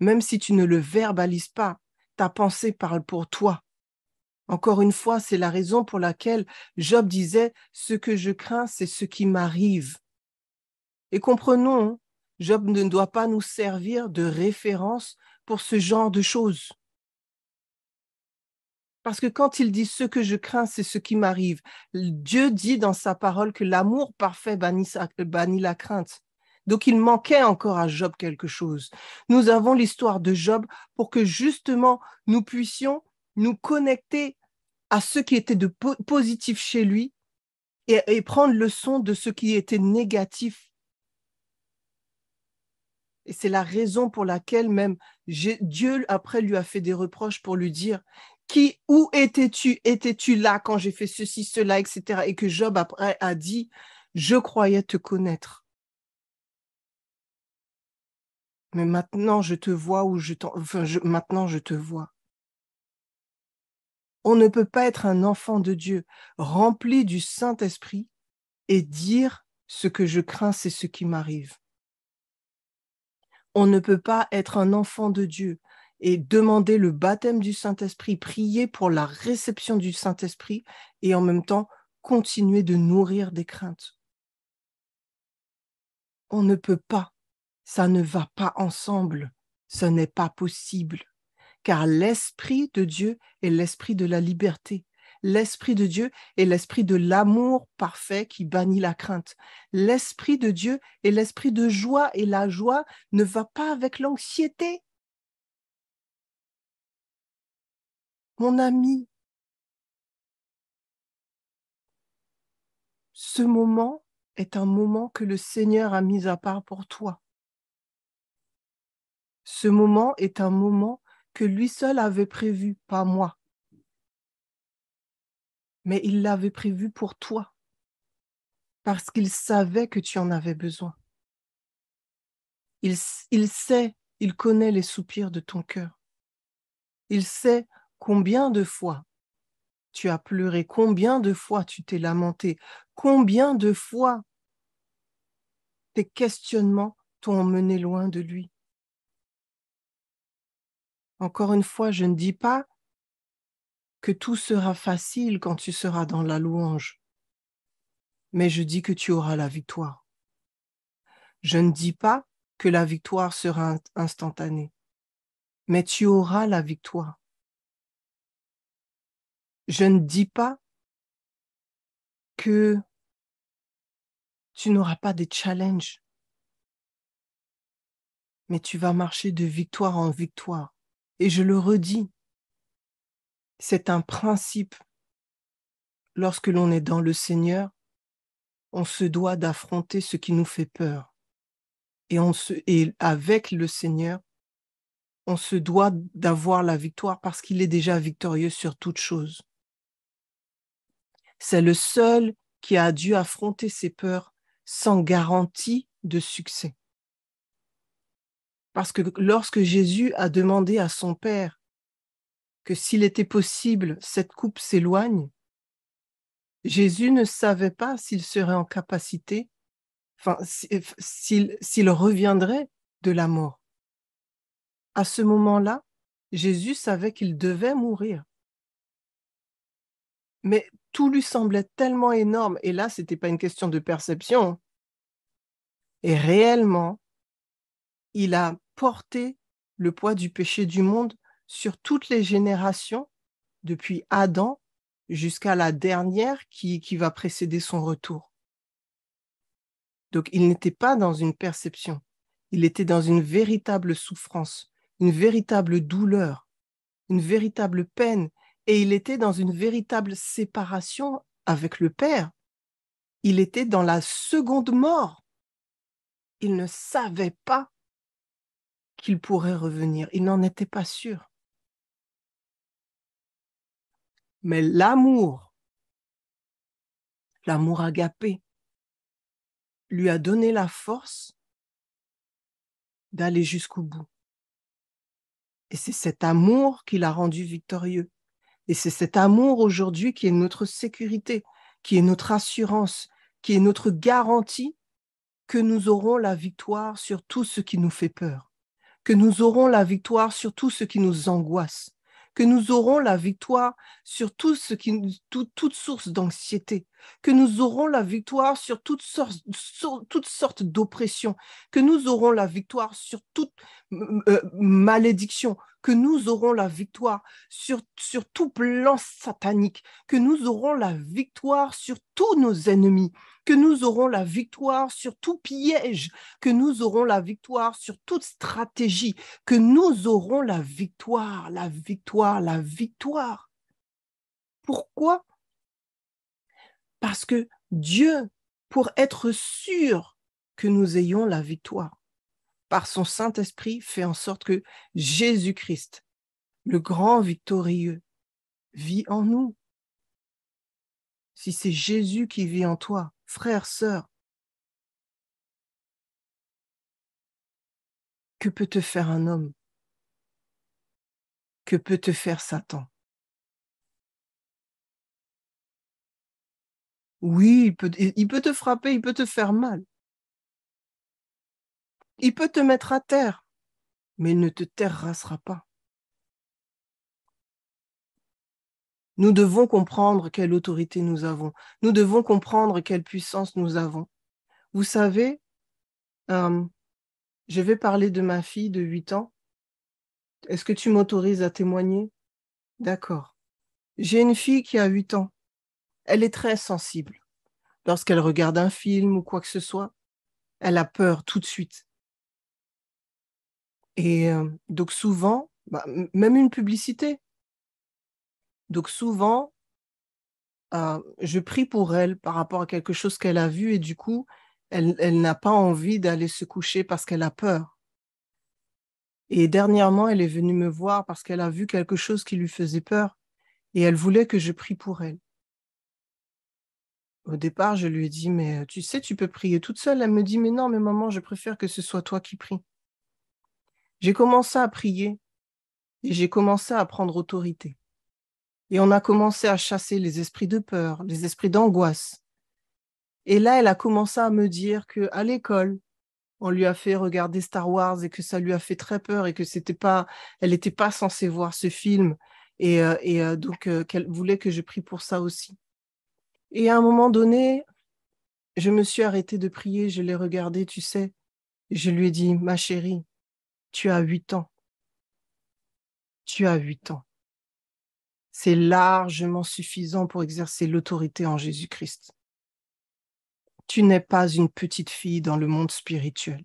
A: Même si tu ne le verbalises pas, ta pensée parle pour toi. Encore une fois, c'est la raison pour laquelle Job disait, ce que je crains, c'est ce qui m'arrive. Et comprenons Job ne doit pas nous servir de référence pour ce genre de choses. Parce que quand il dit ce que je crains, c'est ce qui m'arrive, Dieu dit dans sa parole que l'amour parfait bannit, la crainte. Donc il manquait encore à Job quelque chose. Nous avons l'histoire de Job pour que justement nous puissions nous connecter à ce qui était de positif chez lui et, et prendre leçon de ce qui était négatif et c'est la raison pour laquelle même Dieu, après, lui a fait des reproches pour lui dire, qui, où étais-tu Étais-tu là quand j'ai fait ceci, cela, etc. Et que Job, après, a dit, je croyais te
B: connaître. Mais maintenant, je te vois maintenant, je te vois. On ne peut pas être
A: un enfant de Dieu rempli du Saint-Esprit et dire ce que je crains, c'est ce qui m'arrive on ne peut pas être un enfant de Dieu et demander le baptême du Saint-Esprit, prier pour la réception du Saint-Esprit et en même temps continuer de nourrir des craintes. On ne peut pas, ça ne va pas ensemble, ce n'est pas possible, car l'Esprit de Dieu est l'Esprit de la liberté, l'Esprit de Dieu est l'Esprit de l'amour parfait qui bannit la crainte. L'Esprit
B: de Dieu est l'Esprit de joie et la joie ne va pas avec l'anxiété. Mon ami, ce moment est un moment que le Seigneur a mis à part pour toi. Ce moment
A: est un moment que lui seul avait prévu, pas moi mais il l'avait prévu pour toi, parce qu'il savait que tu en avais besoin. Il, sait, il connaît les soupirs de ton cœur. Il sait combien de fois tu as pleuré, combien de fois tu t'es lamenté, combien de fois tes questionnements t'ont emmené loin de lui. Encore une fois, je ne dis pas que tout sera facile quand tu seras dans la louange. Mais je dis que tu auras la victoire.
B: Je ne dis pas que la victoire sera instantanée, mais tu auras la victoire. Je ne dis pas que tu n'auras pas des challenges, mais tu vas marcher de victoire en
A: victoire. Et je le redis, c'est un principe. Lorsque l'on est dans le Seigneur, on se doit d'affronter ce qui nous fait peur. Et, on se, et avec le Seigneur, on se doit d'avoir la victoire parce qu'il est déjà victorieux sur toute chose. C'est le seul qui a dû affronter ses peurs sans garantie de succès. Parce que lorsque Jésus a demandé à son Père que s'il était possible, cette coupe s'éloigne, Jésus ne savait pas s'il serait en capacité, enfin, s'il reviendrait de la mort. À ce moment-là, Jésus savait qu'il devait mourir. Mais tout lui semblait tellement énorme, et là, ce n'était pas une question de perception. Hein. Et réellement, il a porté le poids du péché du monde sur toutes les générations, depuis Adam jusqu'à la dernière qui, va précéder son retour. Donc il n'était pas dans une perception, il était dans une véritable souffrance, une véritable douleur, une véritable peine, et il était dans une véritable séparation avec le Père. Il était dans la seconde mort.
B: Il ne savait pas qu'il pourrait revenir, il n'en était pas sûr. Mais l'amour, l'amour agapé, lui a donné la force d'aller jusqu'au bout.
A: Et c'est cet amour qui l'a rendu victorieux. Et c'est cet amour aujourd'hui qui est notre sécurité, qui est notre assurance, qui est notre garantie que nous aurons la victoire sur tout ce qui nous fait peur, que nous aurons la victoire sur tout ce qui nous angoisse, que nous aurons la victoire sur tout ce qui, toute source d'anxiété, que nous aurons la victoire sur toutes sortes, toutes sortes d'oppressions, que nous aurons la victoire sur toute euh, malédiction, que nous aurons la victoire sur, sur tout plan satanique, que nous aurons la victoire sur tous nos ennemis, que nous aurons la victoire sur tout piège, que nous aurons la victoire sur toute stratégie, que nous aurons la victoire, la victoire, la victoire. Pourquoi parce que Dieu, pour être sûr que nous ayons la victoire, par son Saint-Esprit, fait en sorte que
B: Jésus-Christ, le grand victorieux, vit en nous. Si c'est Jésus qui vit en toi, frère, sœur, que peut te faire un homme Que peut te faire Satan Oui, il peut, te frapper, il peut te faire mal. Il peut te mettre à terre, mais il ne te terrassera pas. Nous devons comprendre
A: quelle autorité nous avons. Nous devons comprendre quelle puissance nous avons. Vous savez, euh, je vais parler de ma fille de 8 ans. Est-ce que tu m'autorises à témoigner D'accord. J'ai une fille qui a 8 ans. Elle est très sensible. Lorsqu'elle regarde un film ou quoi que ce soit,
B: elle a peur tout de suite. Et euh, donc souvent, bah, même une publicité. Donc souvent,
A: euh, je prie pour elle par rapport à quelque chose qu'elle a vu et du coup, elle n'a pas envie d'aller se coucher parce qu'elle a peur. Et dernièrement, elle est venue me voir parce qu'elle a vu quelque chose qui lui faisait peur et elle voulait que je prie pour elle au départ, je lui ai dit, mais tu sais, tu peux prier toute seule. Elle me dit, mais non, mais maman, je préfère que ce soit toi qui prie. » J'ai commencé à prier et j'ai commencé à prendre autorité. Et on a commencé à chasser les esprits de peur, les esprits d'angoisse. Et là, elle a commencé à me dire que à l'école, on lui a fait regarder Star Wars et que ça lui a fait très peur et que c'était pas, elle n'était pas censée voir ce film. Et, euh, et euh, donc, euh, qu'elle voulait que je prie pour ça aussi. Et à un moment donné, je me suis arrêtée de prier, je l'ai regardé, tu sais, et je lui ai dit, ma chérie, tu as huit ans. Tu as huit ans. C'est largement suffisant pour exercer l'autorité en Jésus-Christ. Tu n'es pas une petite fille dans le monde spirituel.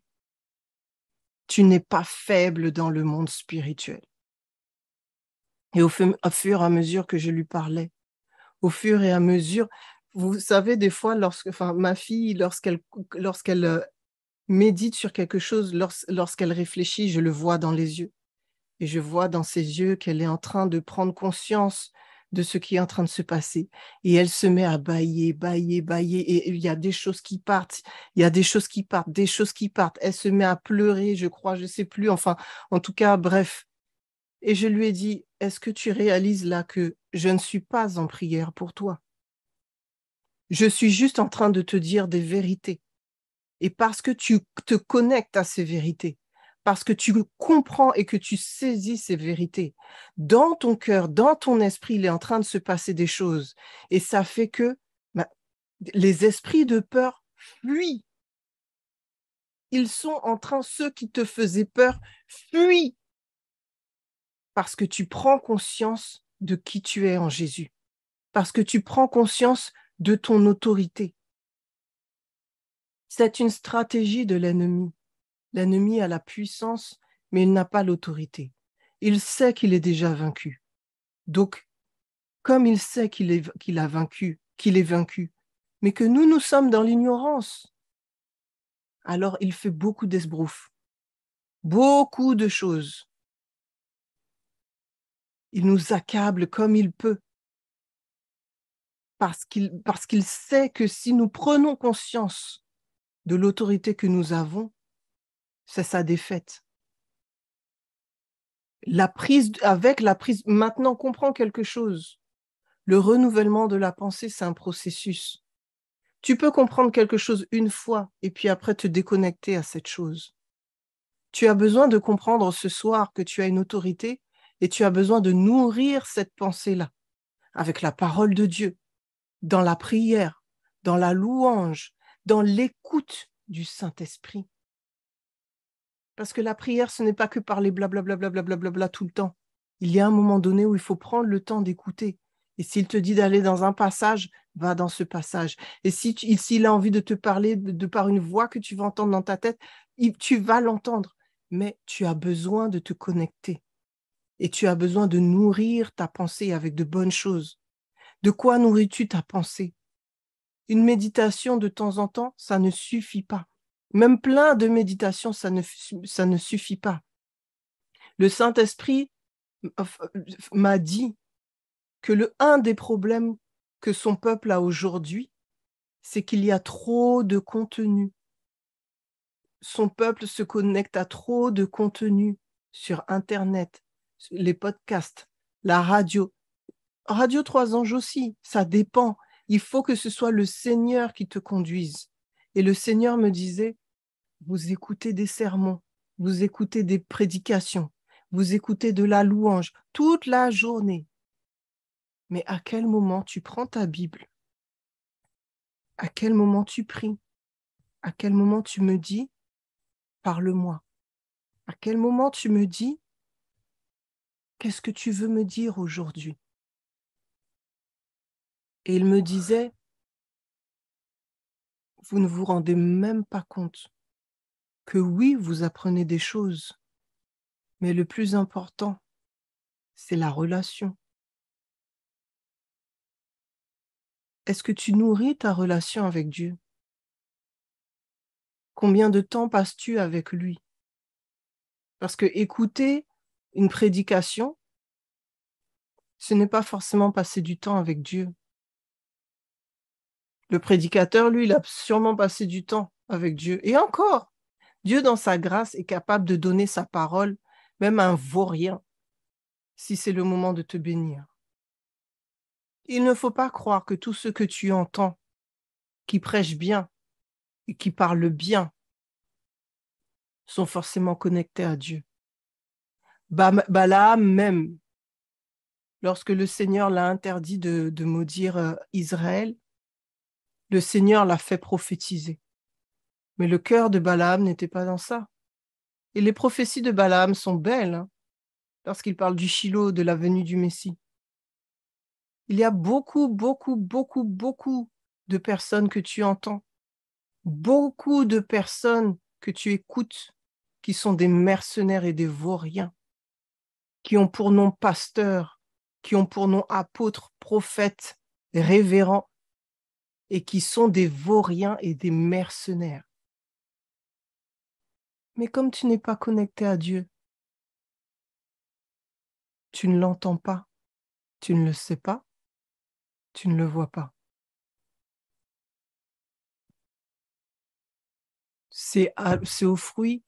A: Tu n'es pas faible dans le monde spirituel. Et au fur et à mesure que je lui parlais, au fur et à mesure. Vous savez, des fois, lorsque, enfin, ma fille, lorsqu'elle, lorsqu'elle euh, médite sur quelque chose, lorsqu'elle réfléchit, je le vois dans les yeux. Et je vois dans ses yeux qu'elle est en train de prendre conscience de ce qui est en train de se passer. Et elle se met à bailler, bailler, bailler. Et il y a des choses qui partent, il y a des choses qui partent, des choses qui partent. Elle se met à pleurer, je crois, je ne sais plus. Enfin, en tout cas, bref, et je lui ai dit, est-ce que tu réalises là que je ne suis pas en prière pour toi Je suis juste en train de te dire des vérités. Et parce que tu te connectes à ces vérités, parce que tu comprends et que tu saisis ces vérités, dans ton cœur, dans ton esprit, il est en train de se passer des choses. Et ça fait que ben, les esprits de peur fuient. Ils sont en train, ceux qui te faisaient peur, fuient parce que tu prends conscience de qui tu es en Jésus, parce que tu prends conscience de ton autorité. C'est une stratégie de l'ennemi. L'ennemi a la puissance, mais il n'a pas l'autorité. Il sait qu'il est déjà vaincu. Donc, comme il sait qu'il, a vaincu, qu'il est vaincu, mais que nous, nous sommes dans l'ignorance,
B: alors il fait beaucoup d'esbrouf, beaucoup de choses il nous accable comme il peut. Parce qu'il, sait que si nous prenons conscience de l'autorité
A: que nous avons, c'est sa défaite. La prise, avec la prise, maintenant comprend quelque chose. Le renouvellement de la pensée, c'est un processus. Tu peux comprendre quelque chose une fois et puis après te déconnecter à cette chose. Tu as besoin de comprendre ce soir que tu as une autorité et tu as besoin de nourrir cette pensée-là avec la parole de Dieu, dans la prière, dans la louange, dans l'écoute du Saint-Esprit. Parce que la prière, ce n'est pas que parler blablabla tout le temps. Il y a un moment donné où il faut prendre le temps d'écouter. Et s'il te dit d'aller dans un passage, va dans ce passage. Et s'il a envie de te parler de, par une voix que tu vas entendre dans ta tête, tu vas l'entendre. Mais tu as besoin de te connecter et tu as besoin de nourrir ta pensée avec de bonnes choses. De quoi nourris-tu ta pensée Une méditation de temps en temps, ça ne suffit pas. Même plein de méditations, ça ne, ça ne suffit pas. Le Saint-Esprit m'a dit que le un des problèmes que son peuple a aujourd'hui, c'est qu'il y a trop de contenu. Son peuple se connecte à trop de contenu sur Internet, les podcasts, la radio. Radio Trois Anges aussi, ça dépend. Il faut que ce soit le Seigneur qui te conduise. Et le Seigneur me disait, vous écoutez des sermons, vous écoutez des prédications, vous écoutez de la louange toute la journée. Mais à quel moment tu prends ta Bible À quel moment tu pries À quel moment tu
B: me dis, parle-moi À quel moment tu me dis, Qu'est-ce que tu veux me dire aujourd'hui Et il me disait, vous ne vous rendez même pas compte que oui, vous apprenez des choses, mais le plus important, c'est la relation. Est-ce que tu nourris ta relation avec Dieu Combien de temps passes-tu avec lui Parce que écoutez, une
A: prédication, ce n'est pas forcément passer du temps avec Dieu. Le prédicateur, lui, il a sûrement passé du temps avec Dieu. Et encore, Dieu, dans sa grâce, est capable de donner sa parole, même à un vaurien, si c'est le moment de te bénir. Il ne faut pas croire que tout ce que tu entends, qui prêche bien et qui parle bien, sont forcément connectés à Dieu. Balaam bah même, lorsque le Seigneur l'a interdit de, maudire euh, Israël, le Seigneur l'a fait prophétiser. Mais le cœur de Balaam n'était pas dans ça. Et les prophéties de Balaam sont belles hein, lorsqu'il parle du Shiloh, de la venue du Messie. Il y a beaucoup, beaucoup, beaucoup, beaucoup de personnes que tu entends, beaucoup de personnes que tu écoutes qui sont des mercenaires et des vauriens qui ont pour nom pasteur, qui ont pour nom apôtre, prophète,
B: révérend, et qui sont des vauriens et des mercenaires. Mais comme tu n'es pas connecté à Dieu, tu ne l'entends pas, tu ne le sais pas, tu ne le vois pas. C'est au fruit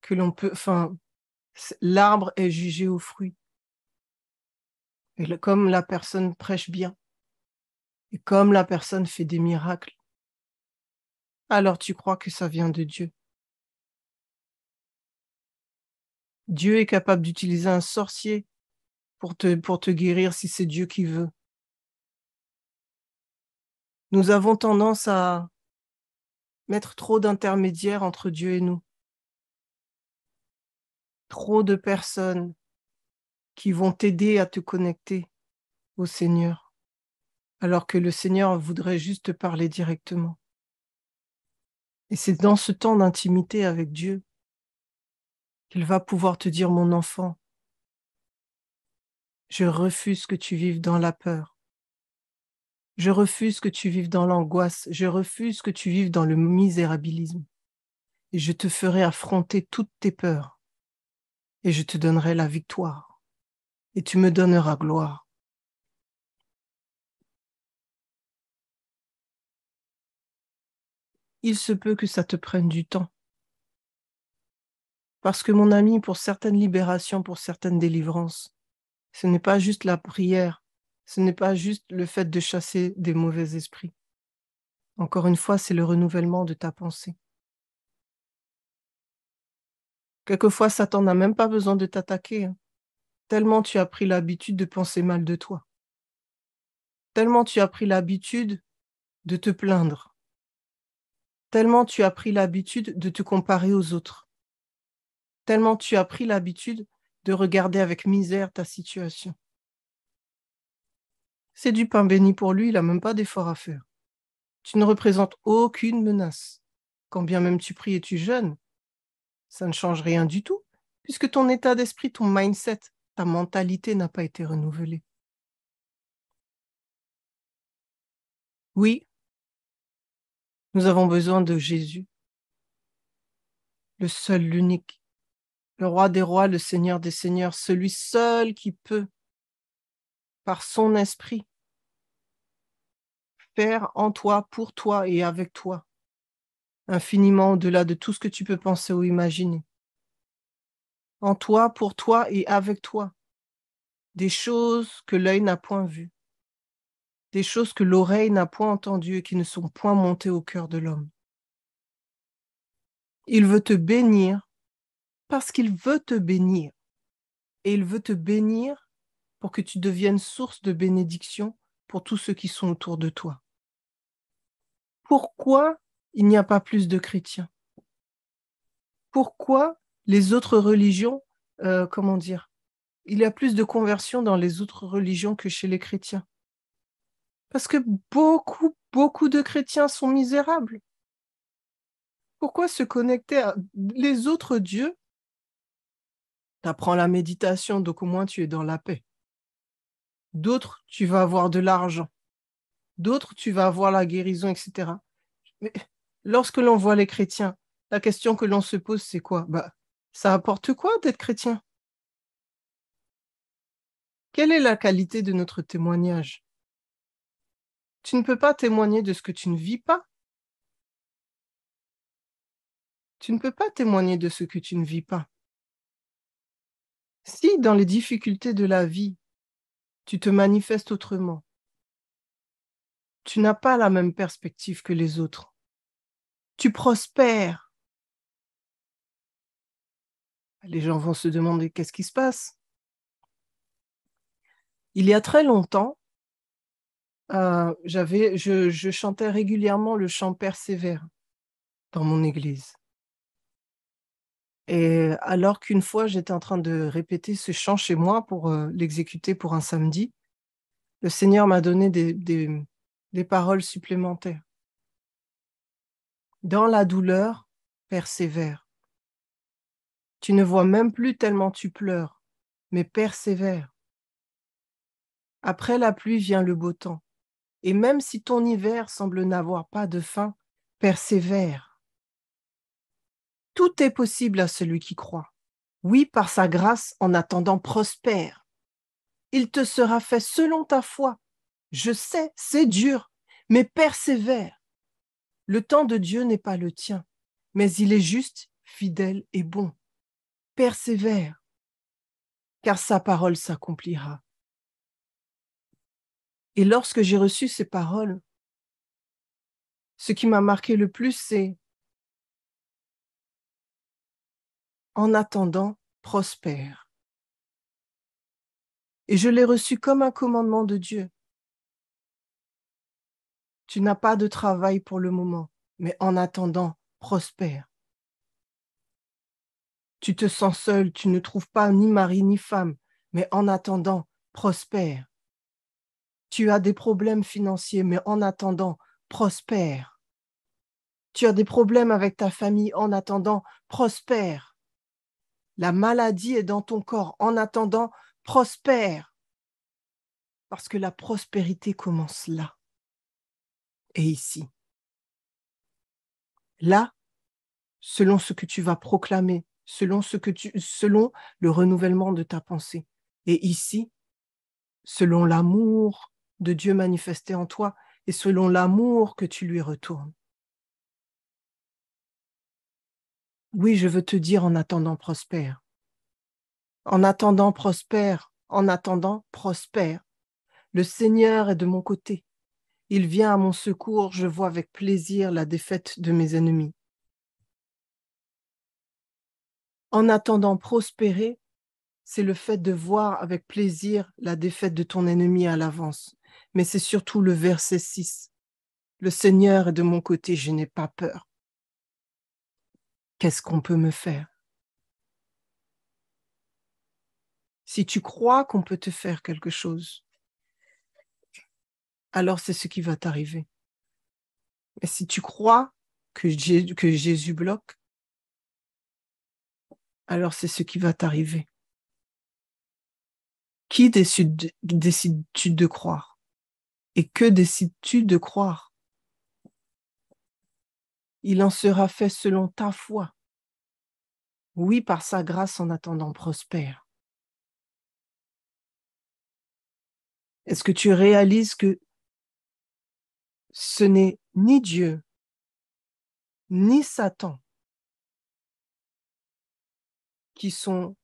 B: que l'on peut, enfin, L'arbre est jugé
A: au fruit. Et comme la personne prêche bien,
B: et comme la personne fait des miracles, alors tu crois que ça vient de Dieu. Dieu est capable d'utiliser un sorcier pour te guérir si c'est Dieu qui veut. Nous avons tendance à mettre trop d'intermédiaires entre Dieu et nous trop de personnes
A: qui vont t'aider à te connecter au Seigneur, alors que le Seigneur voudrait juste te parler directement. Et c'est dans ce temps
B: d'intimité avec Dieu qu'il va pouvoir te dire, mon enfant, je refuse que tu vives dans la peur.
A: Je refuse que tu vives dans l'angoisse. Je refuse que tu vives dans le misérabilisme.
B: Et je te ferai affronter toutes tes peurs et je te donnerai la victoire, et tu me donneras gloire. Il se peut que ça te prenne du temps. Parce que mon ami, pour certaines libérations, pour certaines
A: délivrances, ce n'est pas juste la prière, ce n'est pas juste le fait de chasser des mauvais esprits. Encore une fois, c'est le renouvellement de ta pensée.
B: Quelquefois, Satan n'a même pas besoin de t'attaquer, hein. tellement tu as pris l'habitude de penser mal de toi, tellement tu as pris
A: l'habitude de te plaindre, tellement tu as pris l'habitude de te comparer aux autres, tellement tu as pris l'habitude de regarder avec misère ta situation. C'est du pain béni pour lui, il n'a même pas d'effort à faire. Tu ne représentes aucune menace. Quand bien même tu pries et tu jeûnes, ça ne change rien du tout, puisque ton état d'esprit, ton mindset,
B: ta mentalité n'a pas été renouvelée. Oui, nous avons besoin de Jésus,
A: le seul, l'unique, le roi des rois, le seigneur des seigneurs, celui seul qui peut, par son esprit, faire en toi, pour toi et avec toi infiniment au-delà de tout ce que tu peux penser ou imaginer. En toi, pour toi et avec toi, des choses que l'œil n'a point vues, des choses que l'oreille n'a point entendues et qui ne sont point montées au cœur de l'homme. Il veut te bénir parce qu'il veut te bénir. Et il veut te bénir pour que tu deviennes source de bénédiction pour tous ceux qui sont autour de toi. Pourquoi il n'y a pas plus de chrétiens Pourquoi les autres religions, euh, comment dire, il y a plus de conversions dans les autres religions que chez les chrétiens Parce que beaucoup, beaucoup de chrétiens sont misérables. Pourquoi se connecter à les autres dieux Tu apprends la méditation, donc au moins tu es dans la paix. D'autres, tu vas avoir de l'argent. D'autres, tu vas avoir la guérison, etc. Mais lorsque l'on voit les chrétiens, la question que l'on se pose, c'est quoi Bah, ça apporte quoi d'être chrétien
B: Quelle est la qualité de notre témoignage Tu ne peux pas témoigner de ce que tu ne vis pas. Tu ne peux pas témoigner de ce que tu ne vis pas. Si dans les difficultés de la vie, tu te manifestes autrement, tu n'as pas la même perspective que les autres tu prospères. Les gens vont se demander qu'est-ce qui se passe. Il y a très longtemps, euh,
A: j'avais, je, chantais régulièrement le chant persévère dans mon église. Et alors qu'une fois, j'étais en train de répéter ce chant chez moi pour euh, l'exécuter pour un samedi, le Seigneur m'a donné des paroles supplémentaires dans la douleur, persévère. Tu ne vois même plus tellement tu pleures, mais persévère. Après la pluie vient le beau temps, et même si ton hiver semble n'avoir pas de fin, persévère. Tout est possible à celui qui croit. Oui, par sa grâce, en attendant, prospère. Il te sera fait selon ta foi. Je sais, c'est dur, mais persévère. Le temps de Dieu n'est pas le tien, mais il
B: est juste, fidèle et bon. Persévère, car sa parole s'accomplira. Et lorsque j'ai reçu ces paroles, ce qui m'a marqué le plus, c'est en attendant, prospère. Et je l'ai reçu comme un commandement de Dieu.
A: Tu n'as pas de travail pour le moment, mais en attendant, prospère. Tu te sens seul, tu ne trouves pas ni mari ni femme, mais en attendant, prospère. Tu as des problèmes financiers, mais en attendant, prospère. Tu as des problèmes avec ta famille, en attendant, prospère. La maladie est dans ton corps, en attendant,
B: prospère. Parce que la prospérité commence là. Et ici. Là,
A: selon ce que tu vas proclamer, selon ce que tu, selon le renouvellement de ta pensée. Et ici, selon l'amour de Dieu manifesté en toi
B: et selon l'amour que tu lui retournes. Oui, je veux te dire en attendant prospère. En attendant
A: prospère, en attendant prospère. Le Seigneur est de mon côté. Il vient à mon secours, je vois avec plaisir la défaite de mes ennemis. En attendant prospérer, c'est le fait de voir avec plaisir la défaite de ton ennemi à l'avance. Mais c'est surtout le verset 6. Le Seigneur est de mon côté, je n'ai pas peur. Qu'est-ce qu'on peut me faire Si tu crois qu'on peut te faire quelque chose, alors c'est ce qui
B: va t'arriver. Mais si tu crois que, Jésus, bloque, alors c'est ce qui va t'arriver. Qui décides-tu de croire Et que décides-tu
A: de croire Il en sera fait selon ta
B: foi. Oui, par sa grâce en attendant prospère. Est-ce que tu réalises que ce n'est ni Dieu, ni Satan qui sont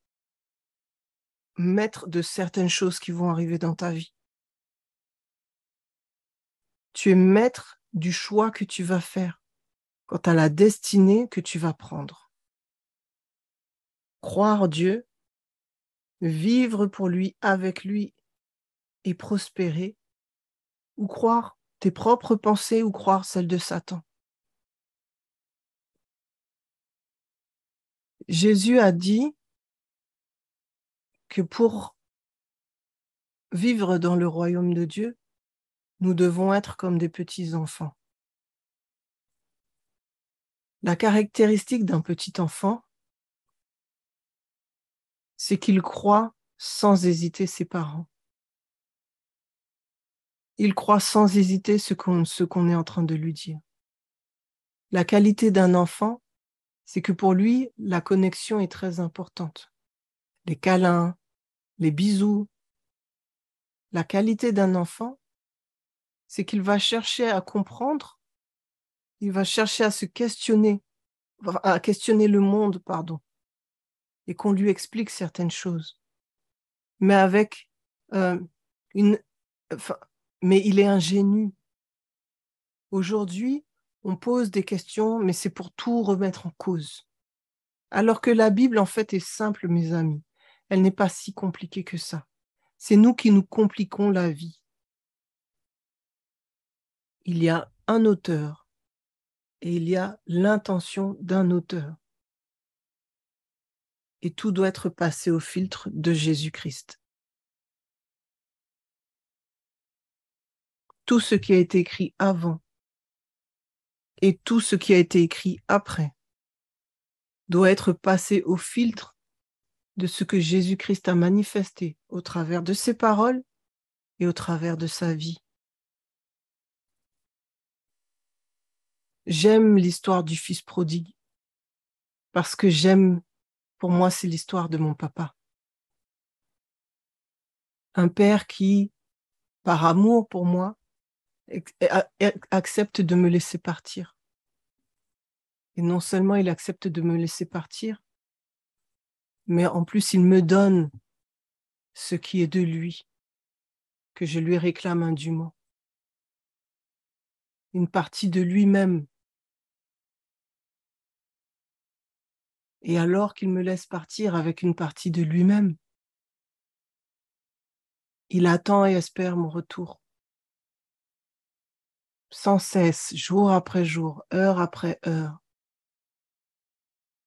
B: maîtres de certaines choses qui vont arriver dans ta vie.
A: Tu es maître du choix que tu vas faire quant à la destinée que tu vas
B: prendre. Croire Dieu, vivre pour lui, avec lui et prospérer, ou croire tes propres pensées ou croire celles de Satan. Jésus a dit que pour vivre dans le royaume de Dieu, nous devons être comme des petits enfants. La caractéristique d'un petit enfant, c'est qu'il croit sans hésiter ses parents il croit sans hésiter ce qu'on est en train de lui dire. La qualité d'un enfant,
A: c'est que pour lui, la connexion est très importante. Les câlins, les bisous. La qualité d'un enfant, c'est qu'il va chercher à comprendre, il va chercher à se questionner, à questionner le monde, pardon, et qu'on lui explique certaines choses, mais avec euh, une, mais il est ingénu. Aujourd'hui, on pose des questions, mais c'est pour tout remettre en cause. Alors que la Bible, en fait, est simple, mes amis. Elle n'est pas si compliquée
B: que ça. C'est nous qui nous compliquons la vie. Il y a un auteur et il y a l'intention d'un auteur. Et tout doit être passé au filtre de Jésus-Christ. tout ce qui a été écrit avant et tout ce qui a été écrit après
A: doit être passé au filtre de ce que Jésus-Christ a manifesté au travers de ses paroles et au travers de sa vie.
B: J'aime l'histoire du fils prodigue parce que j'aime, pour moi, c'est l'histoire de mon papa. Un père qui, par amour pour moi,
A: accepte de me laisser partir. Et non seulement il accepte
B: de me laisser partir, mais en plus il me donne ce qui est de lui, que je lui réclame indûment. Une partie de lui-même. Et alors qu'il me laisse partir avec une partie de lui-même, il attend et espère mon retour sans cesse, jour après jour, heure après heure.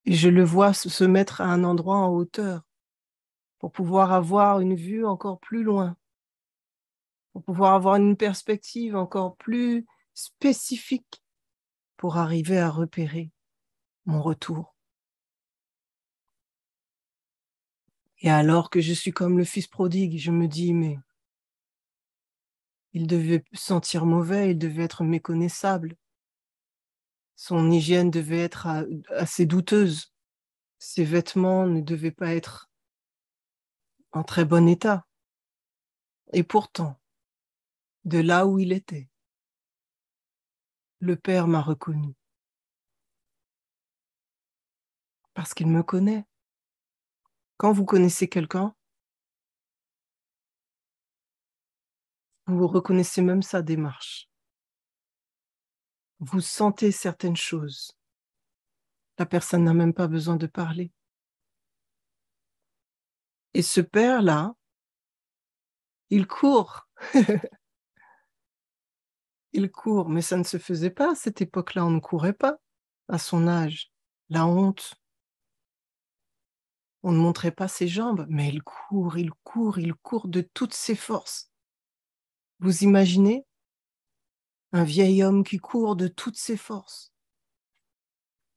A: Et je le vois se mettre à un endroit en hauteur pour pouvoir avoir une vue encore plus loin, pour pouvoir avoir une perspective encore
B: plus spécifique pour arriver à repérer mon retour. Et alors que je suis comme le fils prodigue, je me dis, mais il devait sentir mauvais,
A: il devait être méconnaissable. Son hygiène devait être euh, assez
B: douteuse. Ses vêtements ne devaient pas être en très bon état. Et pourtant, de là où il était, le Père m'a reconnu. Parce qu'il me connaît. Quand vous connaissez quelqu'un, Vous reconnaissez même sa démarche. Vous sentez certaines choses. La personne n'a même pas besoin de parler. Et ce père-là, il court.
A: il court, mais ça ne se faisait pas à cette époque-là, on ne courait pas à son âge. La honte. On ne montrait pas ses jambes, mais il court, il court, il court de toutes ses forces. Vous imaginez un vieil homme qui court de toutes ses forces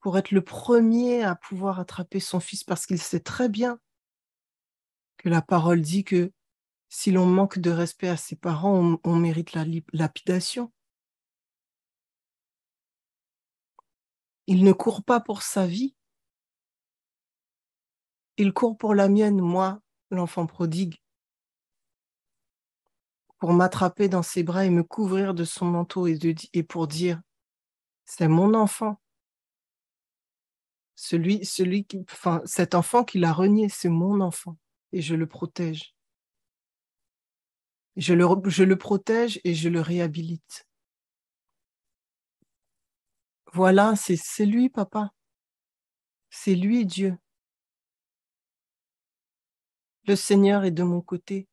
A: pour être le premier à pouvoir attraper son fils parce qu'il sait très bien que la parole dit
B: que si l'on manque de respect à ses parents, on, mérite la lapidation. Il ne court pas pour sa vie. Il court pour la mienne, moi, l'enfant prodigue pour m'attraper dans ses bras et me couvrir de son manteau et, pour dire, c'est mon enfant.
A: Celui, celui qui, enfin, cet enfant qu'il a renié, c'est mon enfant et je le protège.
B: Je le, je le protège et je le réhabilite. Voilà, c'est lui, papa. C'est lui, Dieu. Le Seigneur est de mon côté.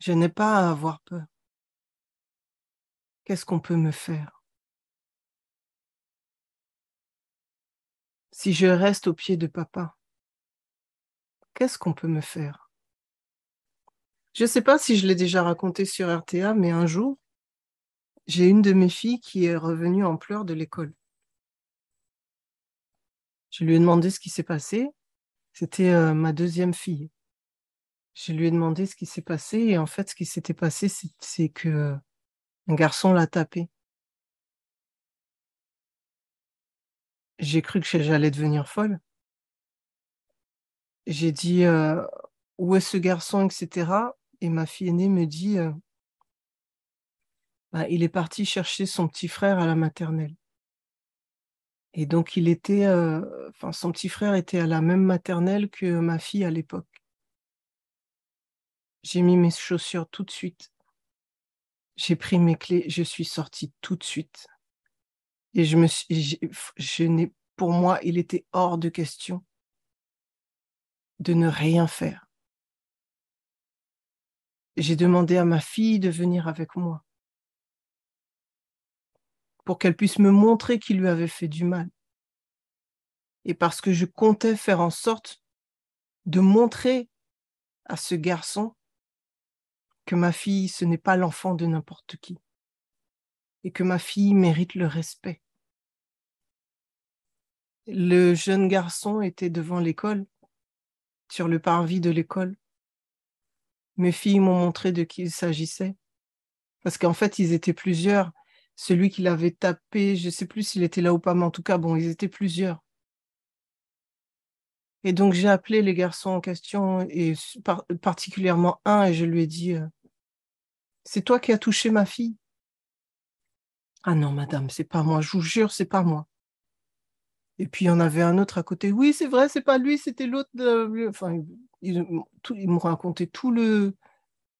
B: Je n'ai pas à avoir peur. Qu'est-ce qu'on peut me faire Si je reste au pied de papa, qu'est-ce qu'on peut me faire
A: Je ne sais pas si je l'ai déjà raconté sur RTA, mais un jour, j'ai une de mes filles qui est revenue en pleurs de l'école. Je lui ai demandé ce qui s'est passé. C'était euh, ma deuxième fille
B: je lui ai demandé ce qui s'est passé. Et en fait, ce qui s'était passé, c'est que un garçon l'a tapé. J'ai cru que j'allais devenir folle. J'ai dit euh, où est ce
A: garçon, etc. Et ma fille aînée me dit euh, bah, il est parti chercher son petit frère à la maternelle. Et donc il était, euh, enfin son petit frère était à la même maternelle que ma fille à l'époque. J'ai mis mes chaussures tout de suite. J'ai pris mes clés, je suis sortie tout de suite. Et je me suis, n'ai, pour moi,
B: il était hors de question de ne rien faire. J'ai demandé à ma fille de venir avec moi pour qu'elle puisse me montrer qui lui avait fait du mal. Et parce que je comptais faire en sorte de montrer à ce garçon que ma fille, ce n'est pas l'enfant de n'importe qui, et que ma fille mérite le respect.
A: Le jeune garçon était devant l'école, sur le parvis de l'école. Mes filles m'ont montré de qui il s'agissait, parce qu'en fait, ils étaient plusieurs. Celui qui l'avait tapé, je ne sais plus s'il était là ou pas, mais en tout cas, bon, ils étaient plusieurs. Et donc j'ai appelé les garçons en question, et particulièrement un, et je lui ai dit, euh, c'est toi qui as touché ma fille. Ah non, madame, c'est pas moi, je vous jure, c'est pas moi. Et puis il y en avait un autre à côté. Oui, c'est vrai, c'est pas lui, c'était l'autre. Euh, enfin, ils, m'ont raconté tout le,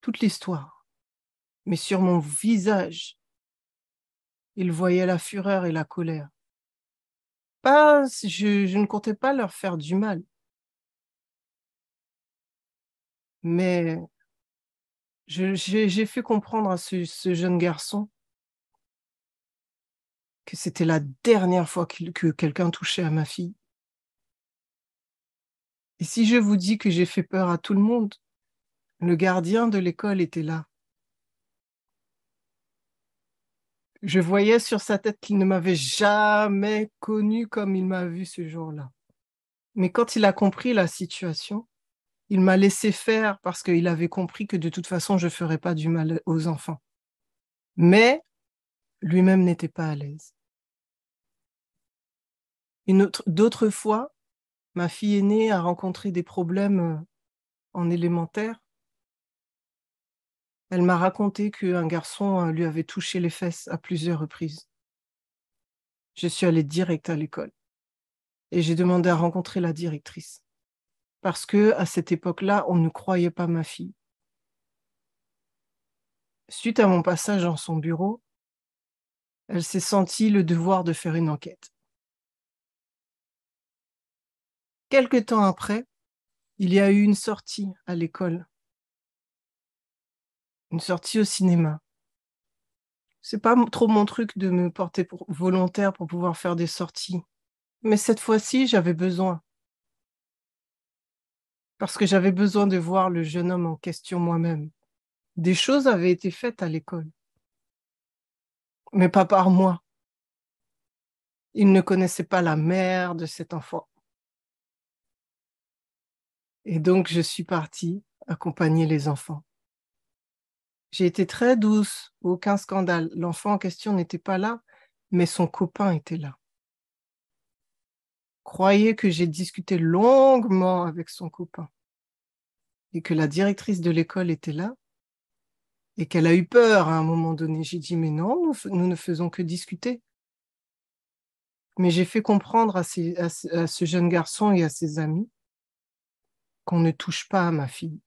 A: toute l'histoire. Mais sur mon visage,
B: ils voyaient la fureur et la colère. Pas, je ne comptais pas leur faire du mal. Mais j'ai fait comprendre à ce, jeune garçon que c'était la dernière fois que quelqu'un touchait à ma fille. Et si je vous dis que j'ai fait peur à tout le monde,
A: le gardien de l'école était là. Je voyais sur sa tête qu'il ne m'avait jamais connu comme il m'a vu ce jour-là. Mais quand il a compris la situation, il m'a laissé faire parce qu'il avait compris que de toute façon, je ne ferais pas du mal aux enfants. Mais lui-même n'était pas à l'aise. D'autres fois, ma fille aînée a rencontré des problèmes euh, en élémentaire. Elle m'a raconté qu'un garçon euh, lui avait touché les fesses à plusieurs reprises. Je suis allée direct à l'école et j'ai demandé à rencontrer la directrice parce que à cette époque-là, on ne croyait pas ma fille. Suite à mon passage dans son bureau,
B: elle s'est sentie le devoir de faire une enquête. Quelque temps après, il y a eu une sortie à l'école, une sortie au cinéma. C'est
A: pas trop mon truc de me porter volontaire pour pouvoir faire des sorties, mais cette fois-ci, j'avais besoin parce que j'avais besoin de voir le jeune homme en question moi-même. Des choses avaient été faites à l'école,
B: mais pas par moi. Il ne connaissait pas la mère de cet enfant. Et donc, je suis partie accompagner les enfants. J'ai été très douce, aucun scandale. L'enfant
A: en question n'était pas là, mais son copain était là croyez que j'ai discuté longuement avec son copain et que la directrice de l'école était là et qu'elle a eu peur à un moment donné. J'ai dit, mais non, nous, ne faisons que discuter. Mais j'ai fait comprendre à, à ce jeune garçon et à ses amis qu'on ne touche pas à ma fille.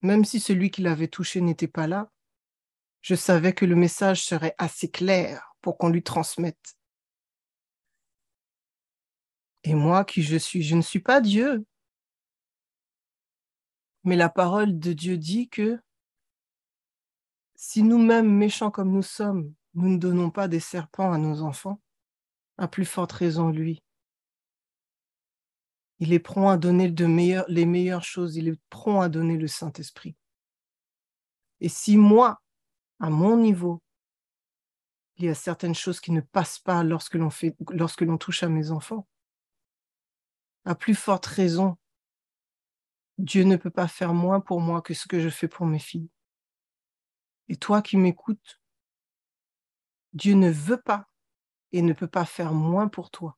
A: Même si celui qui l'avait touchée n'était pas là, je savais que le message serait
B: assez clair pour qu'on lui transmette et moi qui je suis, je ne suis pas Dieu. Mais la
A: parole de Dieu dit que si nous-mêmes, méchants comme nous sommes, nous ne donnons pas des serpents à nos enfants, à plus forte raison lui.
B: Il est prompt à donner les meilleures choses, il est prompt à donner le Saint-Esprit. Et si moi, à mon niveau,
A: il y a certaines choses qui ne passent pas lorsque l'on touche à mes enfants,
B: à plus forte raison, Dieu ne peut pas faire moins pour moi que ce que je fais pour mes filles. Et toi qui m'écoutes, Dieu ne veut pas et ne peut pas faire moins pour toi.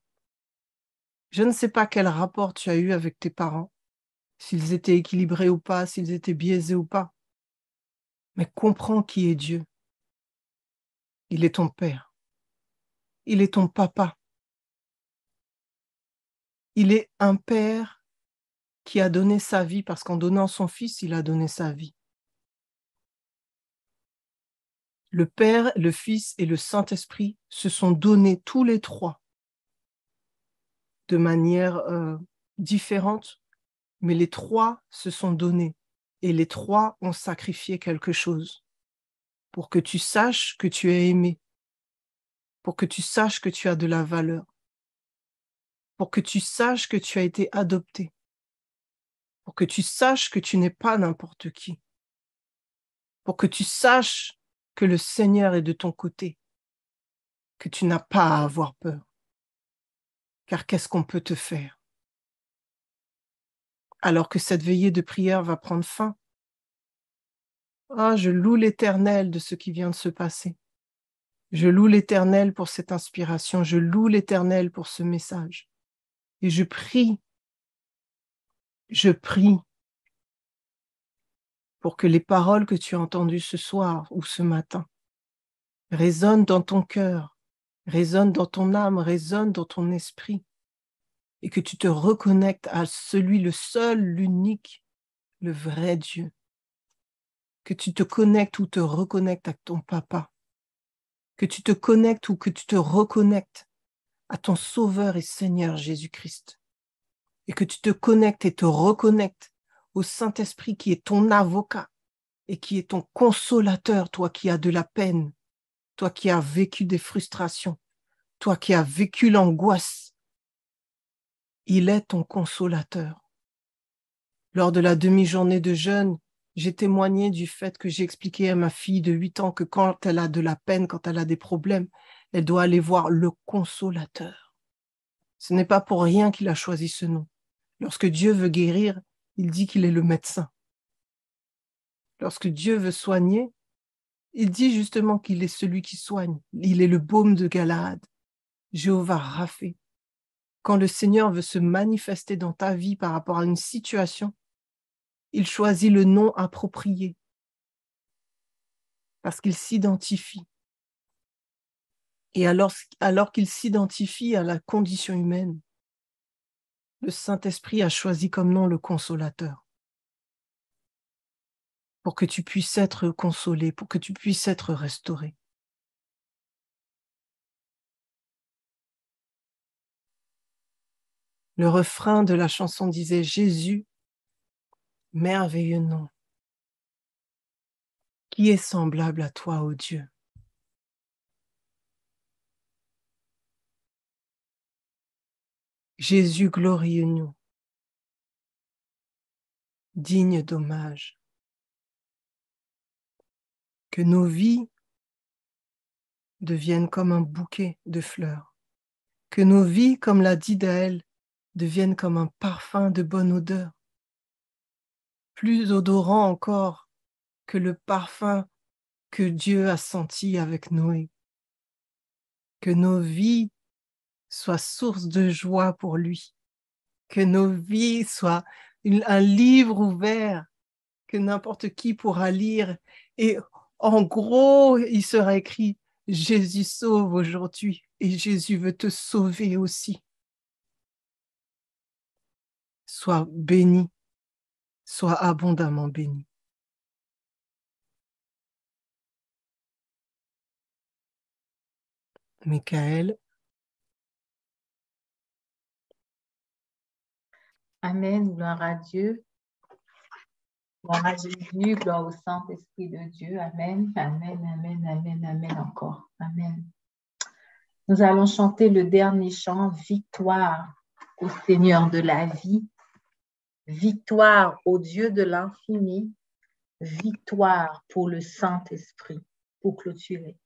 A: Je ne sais pas quel rapport tu as eu avec tes parents, s'ils étaient équilibrés ou pas, s'ils
B: étaient biaisés ou pas, mais comprends qui est Dieu. Il est ton Père. Il est ton Papa. Il est un père qui a donné sa vie parce qu'en donnant son fils, il a donné sa vie. Le Père, le Fils et le Saint-Esprit se sont donnés tous les trois
A: de manière euh, différente, mais les trois se sont donnés et les trois ont sacrifié quelque chose pour que tu saches que tu es aimé, pour que tu saches que tu as de la valeur pour que tu saches que tu as été adopté, pour que tu saches que tu n'es pas
B: n'importe qui, pour que tu saches que le Seigneur est de ton côté, que tu n'as pas à avoir peur. Car qu'est-ce qu'on peut te faire Alors que cette veillée de prière va prendre fin, ah, je loue l'Éternel de ce qui vient de se passer.
A: Je loue l'Éternel pour cette inspiration. Je loue l'Éternel pour ce message.
B: Et je prie, je prie pour que les paroles que tu as entendues ce soir ou ce matin
A: résonnent dans ton cœur, résonnent dans ton âme, résonnent dans ton esprit, et que tu te reconnectes à celui, le seul, l'unique, le vrai Dieu. Que tu te connectes ou te reconnectes à ton papa. Que tu te connectes ou que tu te reconnectes à ton Sauveur et Seigneur Jésus-Christ, et que tu te connectes et te reconnectes au Saint-Esprit qui est ton avocat et qui est ton consolateur, toi qui as de la peine, toi qui as vécu des frustrations, toi qui as vécu l'angoisse. Il est ton consolateur. Lors de la demi-journée de jeûne, j'ai témoigné du fait que j'ai expliqué à ma fille de 8 ans que quand elle a de la peine, quand elle a des problèmes, elle doit aller voir le consolateur. Ce n'est pas pour rien qu'il a choisi ce nom. Lorsque Dieu veut guérir, il dit qu'il est le médecin. Lorsque Dieu veut soigner, il dit justement qu'il est celui qui soigne. Il est le baume de Galade, Jéhovah rafé Quand le Seigneur veut se manifester dans ta vie par rapport à une situation, il choisit le nom approprié parce qu'il s'identifie et alors, qu'il s'identifie à la condition humaine,
B: le Saint-Esprit a choisi comme nom le consolateur, pour que tu puisses être consolé, pour que tu puisses être restauré. Le refrain de la chanson disait Jésus, merveilleux nom, qui est semblable à toi, ô Dieu. Jésus, glorieux-nous, digne d'hommage, que nos vies deviennent comme un bouquet de fleurs, que nos vies, comme l'a dit Daël,
A: deviennent comme un parfum de bonne odeur, plus odorant encore que le parfum que Dieu a senti avec Noé, que nos vies soit source de joie pour lui, que nos vies soient un livre ouvert que n'importe qui pourra lire. Et en gros, il sera écrit, Jésus sauve aujourd'hui et Jésus veut te sauver aussi.
B: Sois béni, sois abondamment béni. Michael,
C: Amen, gloire à Dieu. Gloire à Jésus, gloire au Saint-Esprit de Dieu. Amen, amen, amen, amen, amen encore. Amen. Nous allons chanter le dernier chant, Victoire au Seigneur de la vie, victoire au Dieu de l'infini, victoire pour le Saint-Esprit, pour clôturer.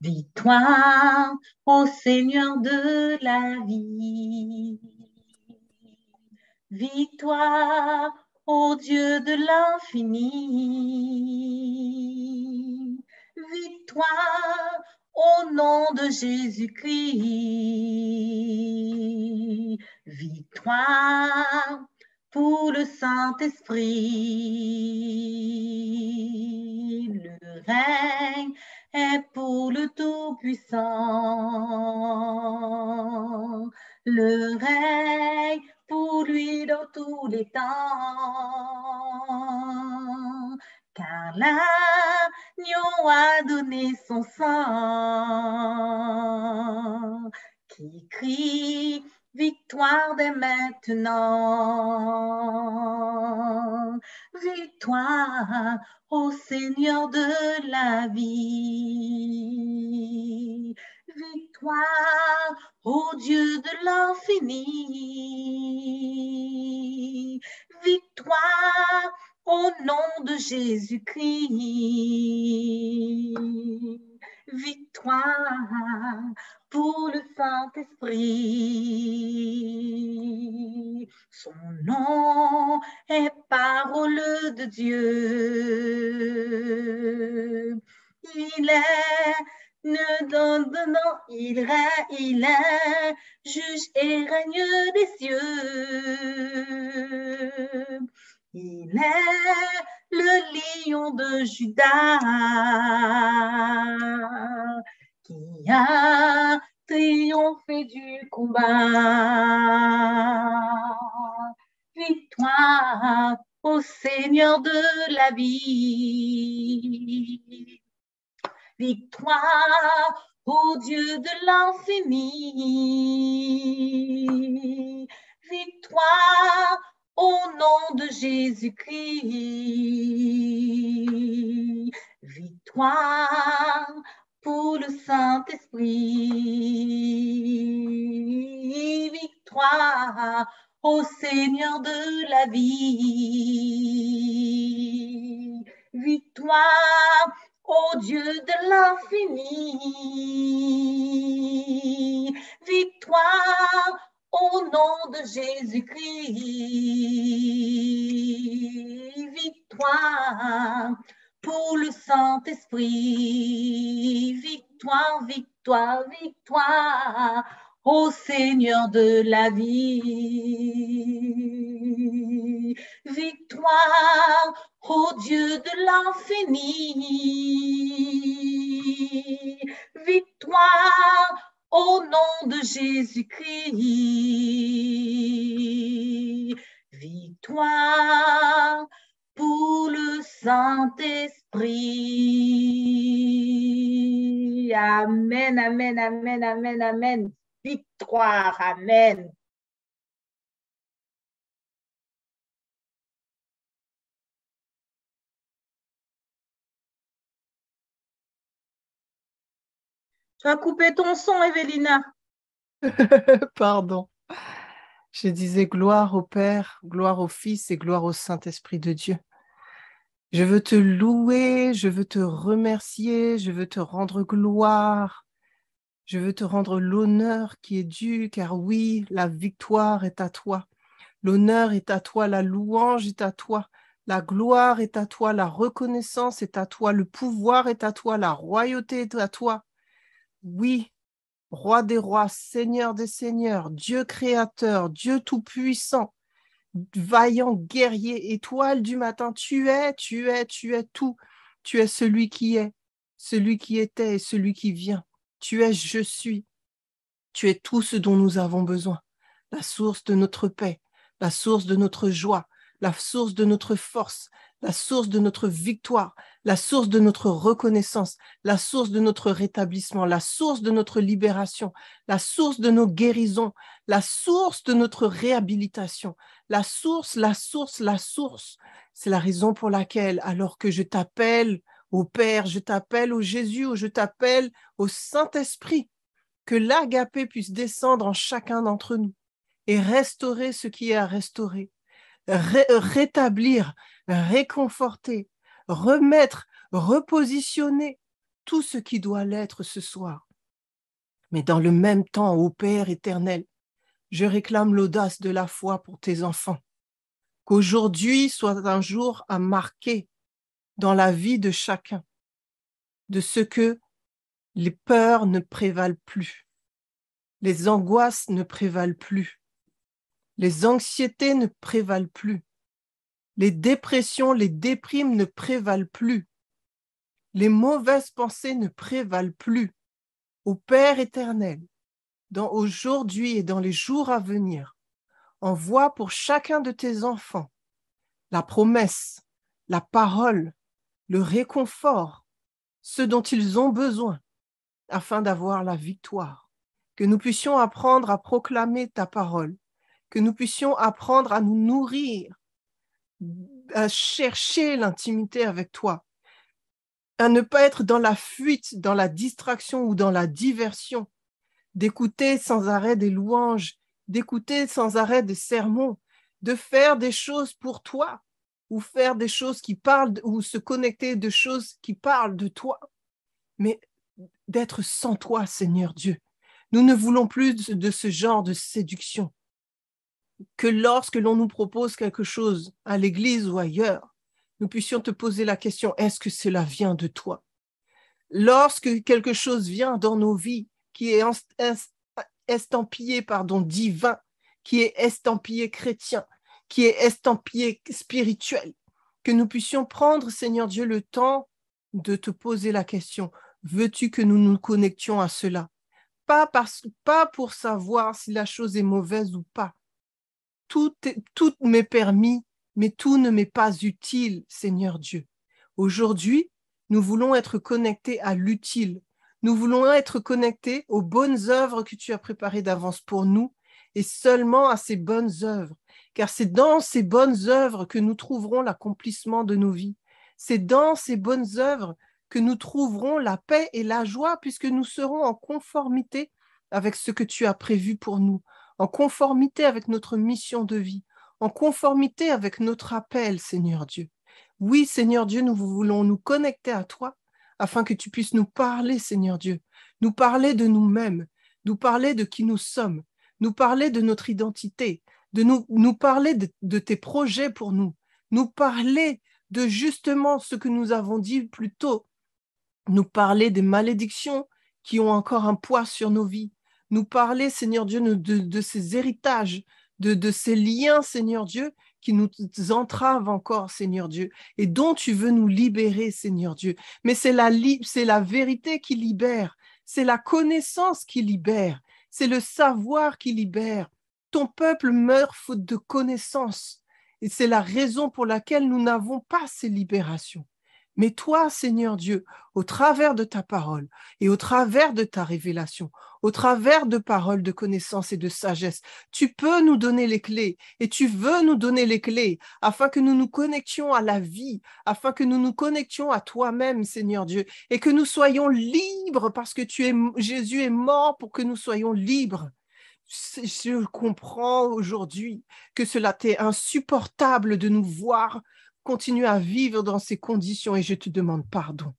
C: Victoire au Seigneur de la vie Victoire au Dieu de l'infini. Victoire au nom de Jésus-Christ. Victoire pour le Saint-Esprit. Le règne est pour le Tout-Puissant. Le règne pour lui dans tous les temps. Car l'agneau a donné son sang, qui crie victoire dès maintenant. Victoire au Seigneur de la vie. Victoire au Dieu de l'infini. Victoire au nom de Jésus-Christ. Victoire pour le Saint-Esprit. Son nom est parole de Dieu. Il est ne non, il, il juge et règne des cieux. Il est le lion de Judas qui a triomphé du combat. Victoire au Seigneur de la vie victoire, au Dieu de l'infini. Victoire au nom de Jésus-Christ. Victoire pour le Saint-Esprit. Victoire au Seigneur de la vie. Victoire Ô Dieu de l'infini, victoire au nom de Jésus-Christ, victoire pour le Saint-Esprit, victoire, victoire, victoire Ô Seigneur de la vie, victoire, ô Dieu de l'infini, victoire au nom de Jésus-Christ, victoire pour le Saint-Esprit. Amen, amen, amen, amen, amen victoire. Amen. Tu as coupé ton son, Evelina.
B: Pardon.
A: Je disais gloire au Père, gloire au Fils et gloire au Saint-Esprit de Dieu. Je veux te louer, je veux te remercier, je veux te rendre gloire. Je veux te rendre l'honneur qui est dû, car oui, la victoire est à toi. L'honneur est à toi, la louange est à toi, la gloire est à toi, la reconnaissance est à toi, le pouvoir est à toi, la royauté est à toi. Oui, roi des rois, seigneur des seigneurs, Dieu créateur, Dieu tout-puissant, vaillant guerrier, étoile du matin, tu es, tu es, tu es tout. Tu es celui qui est, celui qui était et celui qui vient. Tu es je suis. Tu es tout ce dont nous avons besoin, la source de notre paix, la source de notre joie, la source de notre force, la source de notre victoire, la source de notre reconnaissance, la source de notre rétablissement, la source de notre libération, la source de nos guérisons, la source de notre réhabilitation, la source, la source, la source. C'est la raison pour laquelle, alors que je t'appelle au Père, je t'appelle au Jésus, je t'appelle au Saint-Esprit, que l'agapé puisse descendre en chacun d'entre nous et restaurer ce qui est à restaurer, euh, rétablir, réconforter, remettre, repositionner tout ce qui doit l'être ce soir. Mais dans le même temps, ô Père éternel, je réclame l'audace de la foi pour tes enfants. Qu'aujourd'hui soit un jour à marquer dans la vie de chacun, de ce que les peurs ne prévalent plus, les angoisses ne prévalent plus, les anxiétés ne prévalent plus, les dépressions, les déprimes ne prévalent plus, les mauvaises pensées ne prévalent plus. Au Père éternel, dans aujourd'hui et dans les jours à venir, envoie pour chacun de tes enfants la promesse, la parole, le réconfort, ce dont ils ont besoin afin d'avoir la victoire. Que nous puissions apprendre à proclamer ta parole, que nous puissions apprendre à nous nourrir, à chercher l'intimité avec toi, à ne pas être dans la fuite, dans la distraction ou dans la diversion, d'écouter sans arrêt des louanges, d'écouter sans arrêt des sermons, de faire des choses pour toi, ou faire des choses qui parlent ou se connecter de choses qui parlent de toi, mais d'être sans toi, Seigneur Dieu. Nous ne voulons plus de ce genre de séduction. Que lorsque l'on nous propose quelque chose à l'église ou ailleurs, nous puissions te poser la question, est-ce que cela vient de toi Lorsque quelque chose vient dans nos vies qui est estampillé, pardon, divin, qui est estampillé chrétien, qui est estampillé spirituel, que nous puissions prendre, Seigneur Dieu, le temps de te poser la question, veux-tu que nous nous connections à cela pas, parce, pas pour savoir si la chose est mauvaise ou pas. Tout, tout m'est permis, mais tout ne m'est pas utile, Seigneur Dieu. Aujourd'hui, nous voulons être connectés à l'utile. Nous voulons être connectés aux bonnes œuvres que tu as préparées d'avance pour nous et seulement à ces bonnes œuvres car c'est dans ces bonnes œuvres que nous trouverons l'accomplissement de nos vies. C'est dans ces bonnes œuvres que nous trouverons la paix et la joie, puisque nous serons en conformité avec ce que tu as prévu pour nous, en conformité avec notre mission de vie, en conformité avec notre appel, Seigneur Dieu. Oui, Seigneur Dieu, nous voulons nous connecter à toi afin que tu puisses nous parler, Seigneur Dieu, nous parler de nous-mêmes, nous parler de qui nous sommes, nous parler de notre identité, de nous, parler de, tes projets pour nous, nous parler de justement ce que nous avons dit plus tôt, nous parler des malédictions qui ont encore un poids sur nos vies, nous parler, Seigneur Dieu, de, ces héritages, de, ces liens, Seigneur Dieu, qui nous entravent encore, Seigneur Dieu, et dont tu veux nous libérer, Seigneur Dieu. Mais c'est c'est la vérité qui libère, c'est la connaissance qui libère, c'est le savoir qui libère, ton peuple meurt faute de connaissance. Et c'est la raison pour laquelle nous n'avons pas ces libérations. Mais toi, Seigneur Dieu, au travers de ta parole et au travers de ta révélation, au travers de paroles de connaissance et de sagesse, tu peux nous donner les clés et tu veux nous donner les clés afin que nous nous connections à la vie, afin que nous nous connections à toi-même, Seigneur Dieu, et que nous soyons libres parce que tu es, Jésus est mort pour que nous soyons libres je comprends aujourd'hui que cela t'est insupportable de nous voir continuer à vivre dans ces conditions et je te demande pardon.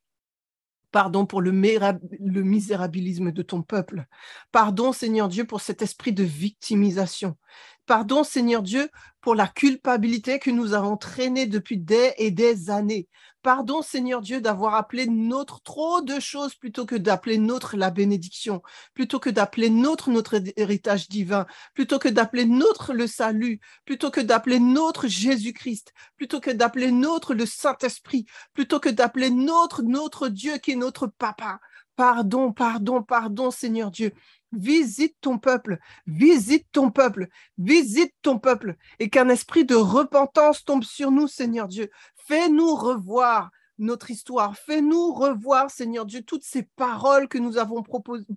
A: Pardon pour le, misérabilisme de ton peuple. Pardon, Seigneur Dieu, pour cet esprit de victimisation. Pardon, Seigneur Dieu, pour la culpabilité que nous avons traînée depuis des et des années. Pardon Seigneur Dieu d'avoir appelé notre trop de choses plutôt que d'appeler notre la bénédiction, plutôt que d'appeler notre notre héritage divin, plutôt que d'appeler notre le salut, plutôt que d'appeler notre Jésus-Christ, plutôt que d'appeler notre le Saint-Esprit, plutôt que d'appeler notre notre Dieu qui est notre papa. Pardon, pardon, pardon, Seigneur Dieu. Visite ton peuple, visite ton peuple, visite ton peuple, et qu'un esprit de repentance tombe sur nous, Seigneur Dieu. Fais-nous revoir notre histoire. Fais-nous revoir, Seigneur Dieu, toutes ces paroles que nous avons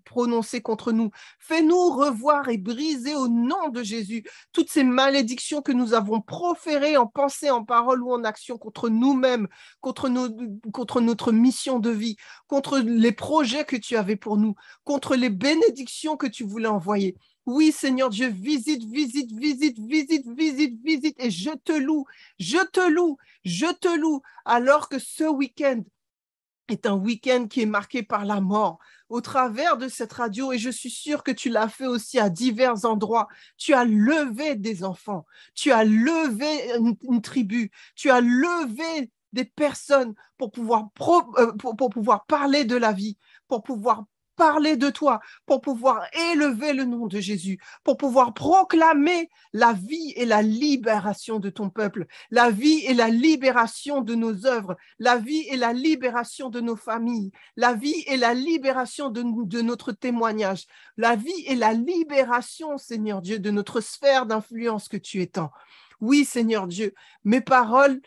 A: prononcées contre nous. Fais-nous revoir et briser au nom de Jésus toutes ces malédictions que nous avons proférées en pensée, en parole ou en action contre nous-mêmes, contre, contre notre mission de vie, contre les projets que tu avais pour nous, contre les bénédictions que tu voulais envoyer. Oui, Seigneur je visite, visite, visite, visite, visite, visite. Et je te loue, je te loue, je te loue. Alors que ce week-end est un week-end qui est marqué par la mort au travers de cette radio, et je suis sûre que tu l'as fait aussi à divers endroits, tu as levé des enfants, tu as levé une, tribu, tu as levé des personnes pour pouvoir, euh, pour, pour pouvoir parler de la vie, pour pouvoir parler de toi, pour pouvoir élever le nom de Jésus, pour pouvoir proclamer la vie et la libération de ton peuple, la vie et la libération de nos œuvres, la vie et la libération de nos familles, la vie et la libération de, notre témoignage, la vie et la libération, Seigneur Dieu, de notre sphère d'influence que tu étends. Oui, Seigneur Dieu, mes paroles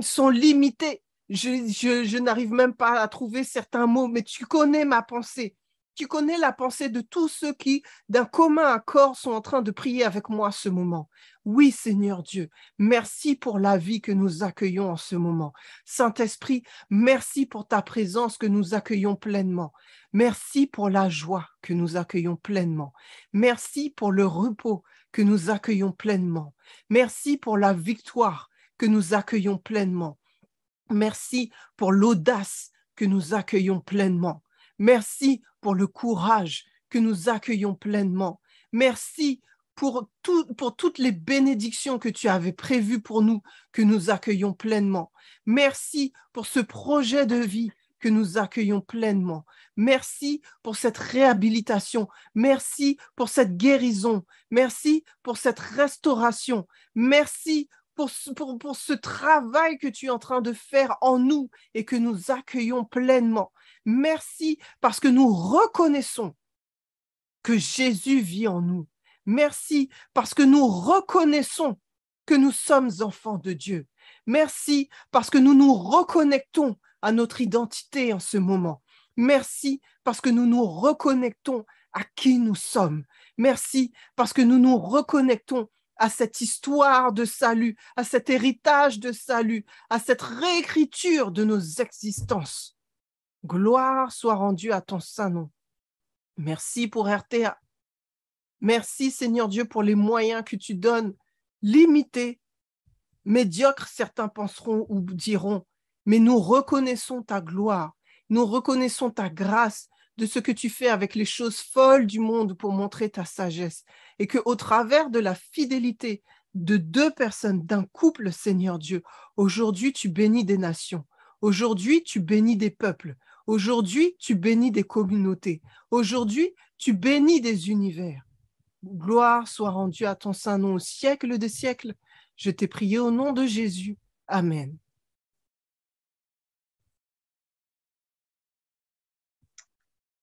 A: sont limitées. je n'arrive même pas à trouver certains mots, mais tu connais ma pensée tu connais la pensée de tous ceux qui, d'un commun accord, sont en train de prier avec moi ce moment. Oui, Seigneur Dieu, merci pour la vie que nous accueillons en ce moment. Saint-Esprit, merci pour ta présence que nous accueillons pleinement. Merci pour la joie que nous accueillons pleinement. Merci pour le repos que nous accueillons pleinement. Merci pour la victoire que nous accueillons pleinement. Merci pour l'audace que nous accueillons pleinement. Merci pour le courage que nous accueillons pleinement. Merci pour, toutes les bénédictions que tu avais prévues pour nous, que nous accueillons pleinement. Merci pour ce projet de vie que nous accueillons pleinement. Merci pour cette réhabilitation. Merci pour cette guérison. Merci pour cette restauration. Merci pour ce travail que tu es en train de faire en nous et que nous accueillons pleinement. Merci parce que nous reconnaissons que Jésus vit en nous. Merci parce que nous reconnaissons que nous sommes enfants de Dieu. Merci parce que nous nous reconnectons à notre identité en ce moment. Merci parce que nous nous reconnectons à qui nous sommes. Merci parce que nous nous reconnectons à cette histoire de salut, à cet héritage de salut, à cette réécriture de nos existences. Gloire soit rendue à ton saint nom. Merci pour RTA. Merci Seigneur Dieu pour les moyens que tu donnes, limités, médiocres, certains penseront ou diront, mais nous reconnaissons ta gloire, nous reconnaissons ta grâce de ce que tu fais avec les choses folles du monde pour montrer ta sagesse, et que au travers de la fidélité de deux personnes, d'un couple, Seigneur Dieu, aujourd'hui tu bénis des nations, aujourd'hui tu bénis des peuples, Aujourd'hui, tu bénis des communautés. Aujourd'hui, tu bénis des univers. Gloire soit rendue à ton saint
B: nom au siècle des siècles. Je t'ai prié au nom de Jésus. Amen.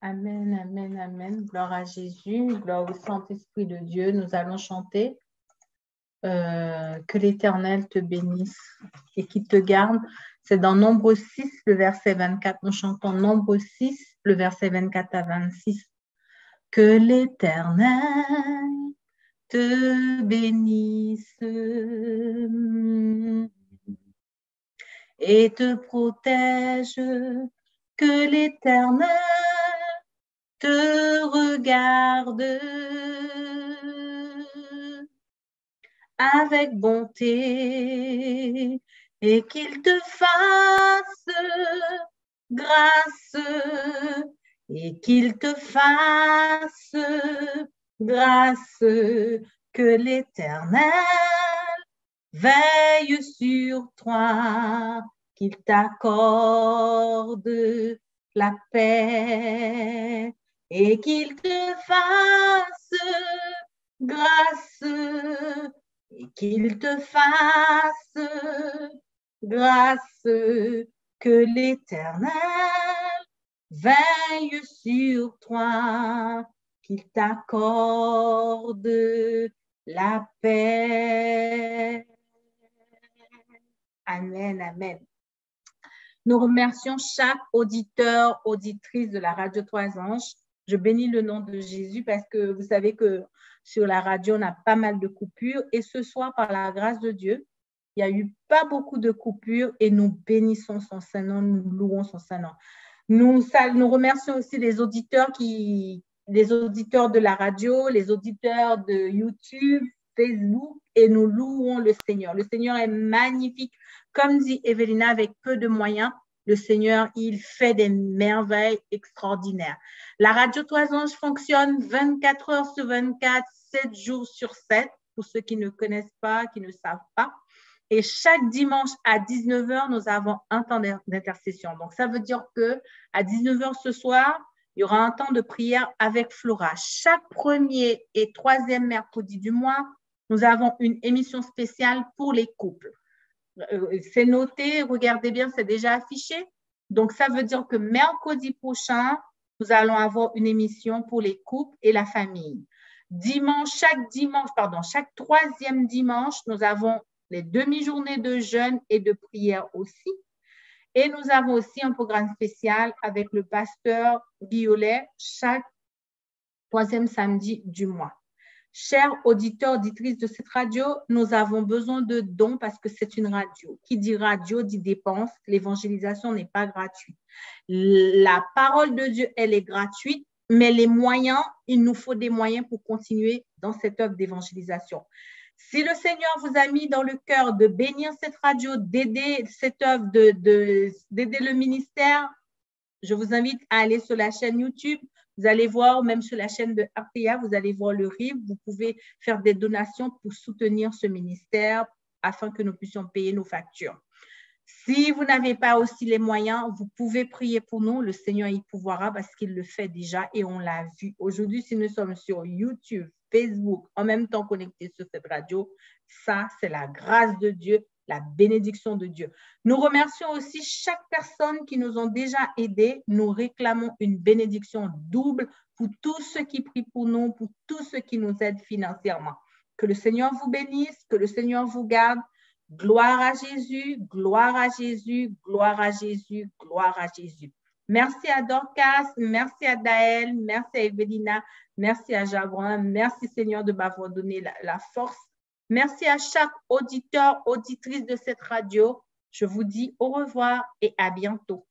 C: Amen, amen, amen. Gloire à Jésus, gloire au Saint-Esprit de Dieu. Nous allons chanter euh, Que l'Éternel te bénisse et qu'il te garde. C'est dans Nombre 6, le verset 24. On chante en Nombre 6, le verset 24 à 26. Que l'Éternel te bénisse et te protège. Que l'Éternel te regarde avec bonté et qu'il te fasse grâce, et qu'il te fasse grâce, que l'Éternel veille sur toi, qu'il t'accorde la paix, et qu'il te fasse grâce, et qu'il te fasse grâce que l'Éternel veille sur toi, qu'il t'accorde la paix. Amen, amen. Nous remercions chaque auditeur, auditrice de la radio Trois Anges. Je bénis le nom de Jésus parce que vous savez que sur la radio, on a pas mal de coupures. Et ce soir, par la grâce de Dieu, il n'y a eu pas beaucoup de coupures et nous bénissons son Saint-Nom, nous louons son Saint-Nom. Nous, nous remercions aussi les auditeurs qui, les auditeurs de la radio, les auditeurs de YouTube, Facebook, et nous louons le Seigneur. Le Seigneur est magnifique. Comme dit Evelina, avec peu de moyens, le Seigneur, il fait des merveilles extraordinaires. La radio Trois fonctionne 24 heures sur 24, 7 jours sur 7, pour ceux qui ne connaissent pas, qui ne savent pas. Et chaque dimanche à 19h, nous avons un temps d'intercession. Donc, ça veut dire que à 19h ce soir, il y aura un temps de prière avec Flora. Chaque premier et troisième mercredi du mois, nous avons une émission spéciale pour les couples. Euh, c'est noté, regardez bien, c'est déjà affiché. Donc, ça veut dire que mercredi prochain, nous allons avoir une émission pour les couples et la famille. Dimanche, chaque dimanche, pardon, chaque troisième dimanche, nous avons des demi-journées de jeûne et de prière aussi. Et nous avons aussi un programme spécial avec le pasteur Guillolet chaque troisième samedi du mois. Chers auditeurs, auditrices de cette radio, nous avons besoin de dons parce que c'est une radio. Qui dit radio dit dépense. L'évangélisation n'est pas gratuite. La parole de Dieu, elle est gratuite, mais les moyens, il nous faut des moyens pour continuer dans cette œuvre d'évangélisation. Si le Seigneur vous a mis dans le cœur de bénir cette radio, d'aider cette œuvre, d'aider le ministère, je vous invite à aller sur la chaîne YouTube. Vous allez voir, même sur la chaîne de RPA, vous allez voir le RIB. Vous pouvez faire des donations pour soutenir ce ministère afin que nous puissions payer nos factures. Si vous n'avez pas aussi les moyens, vous pouvez prier pour nous. Le Seigneur y pourvoira parce qu'il le fait déjà et on l'a vu. Aujourd'hui, si nous sommes sur YouTube, Facebook, en même temps connecté sur cette radio. Ça, c'est la grâce de Dieu, la bénédiction de Dieu. Nous remercions aussi chaque personne qui nous ont déjà aidés. Nous réclamons une bénédiction double pour tous ceux qui prient pour nous, pour tous ceux qui nous aident financièrement. Que le Seigneur vous bénisse, que le Seigneur vous garde. Gloire à Jésus, gloire à Jésus, gloire à Jésus, gloire à Jésus. Merci à Dorcas, merci à Daël, merci à Evelina, merci à Javon, merci Seigneur de m'avoir donné la force. Merci à chaque auditeur, auditrice de cette radio. Je vous dis au revoir et à bientôt.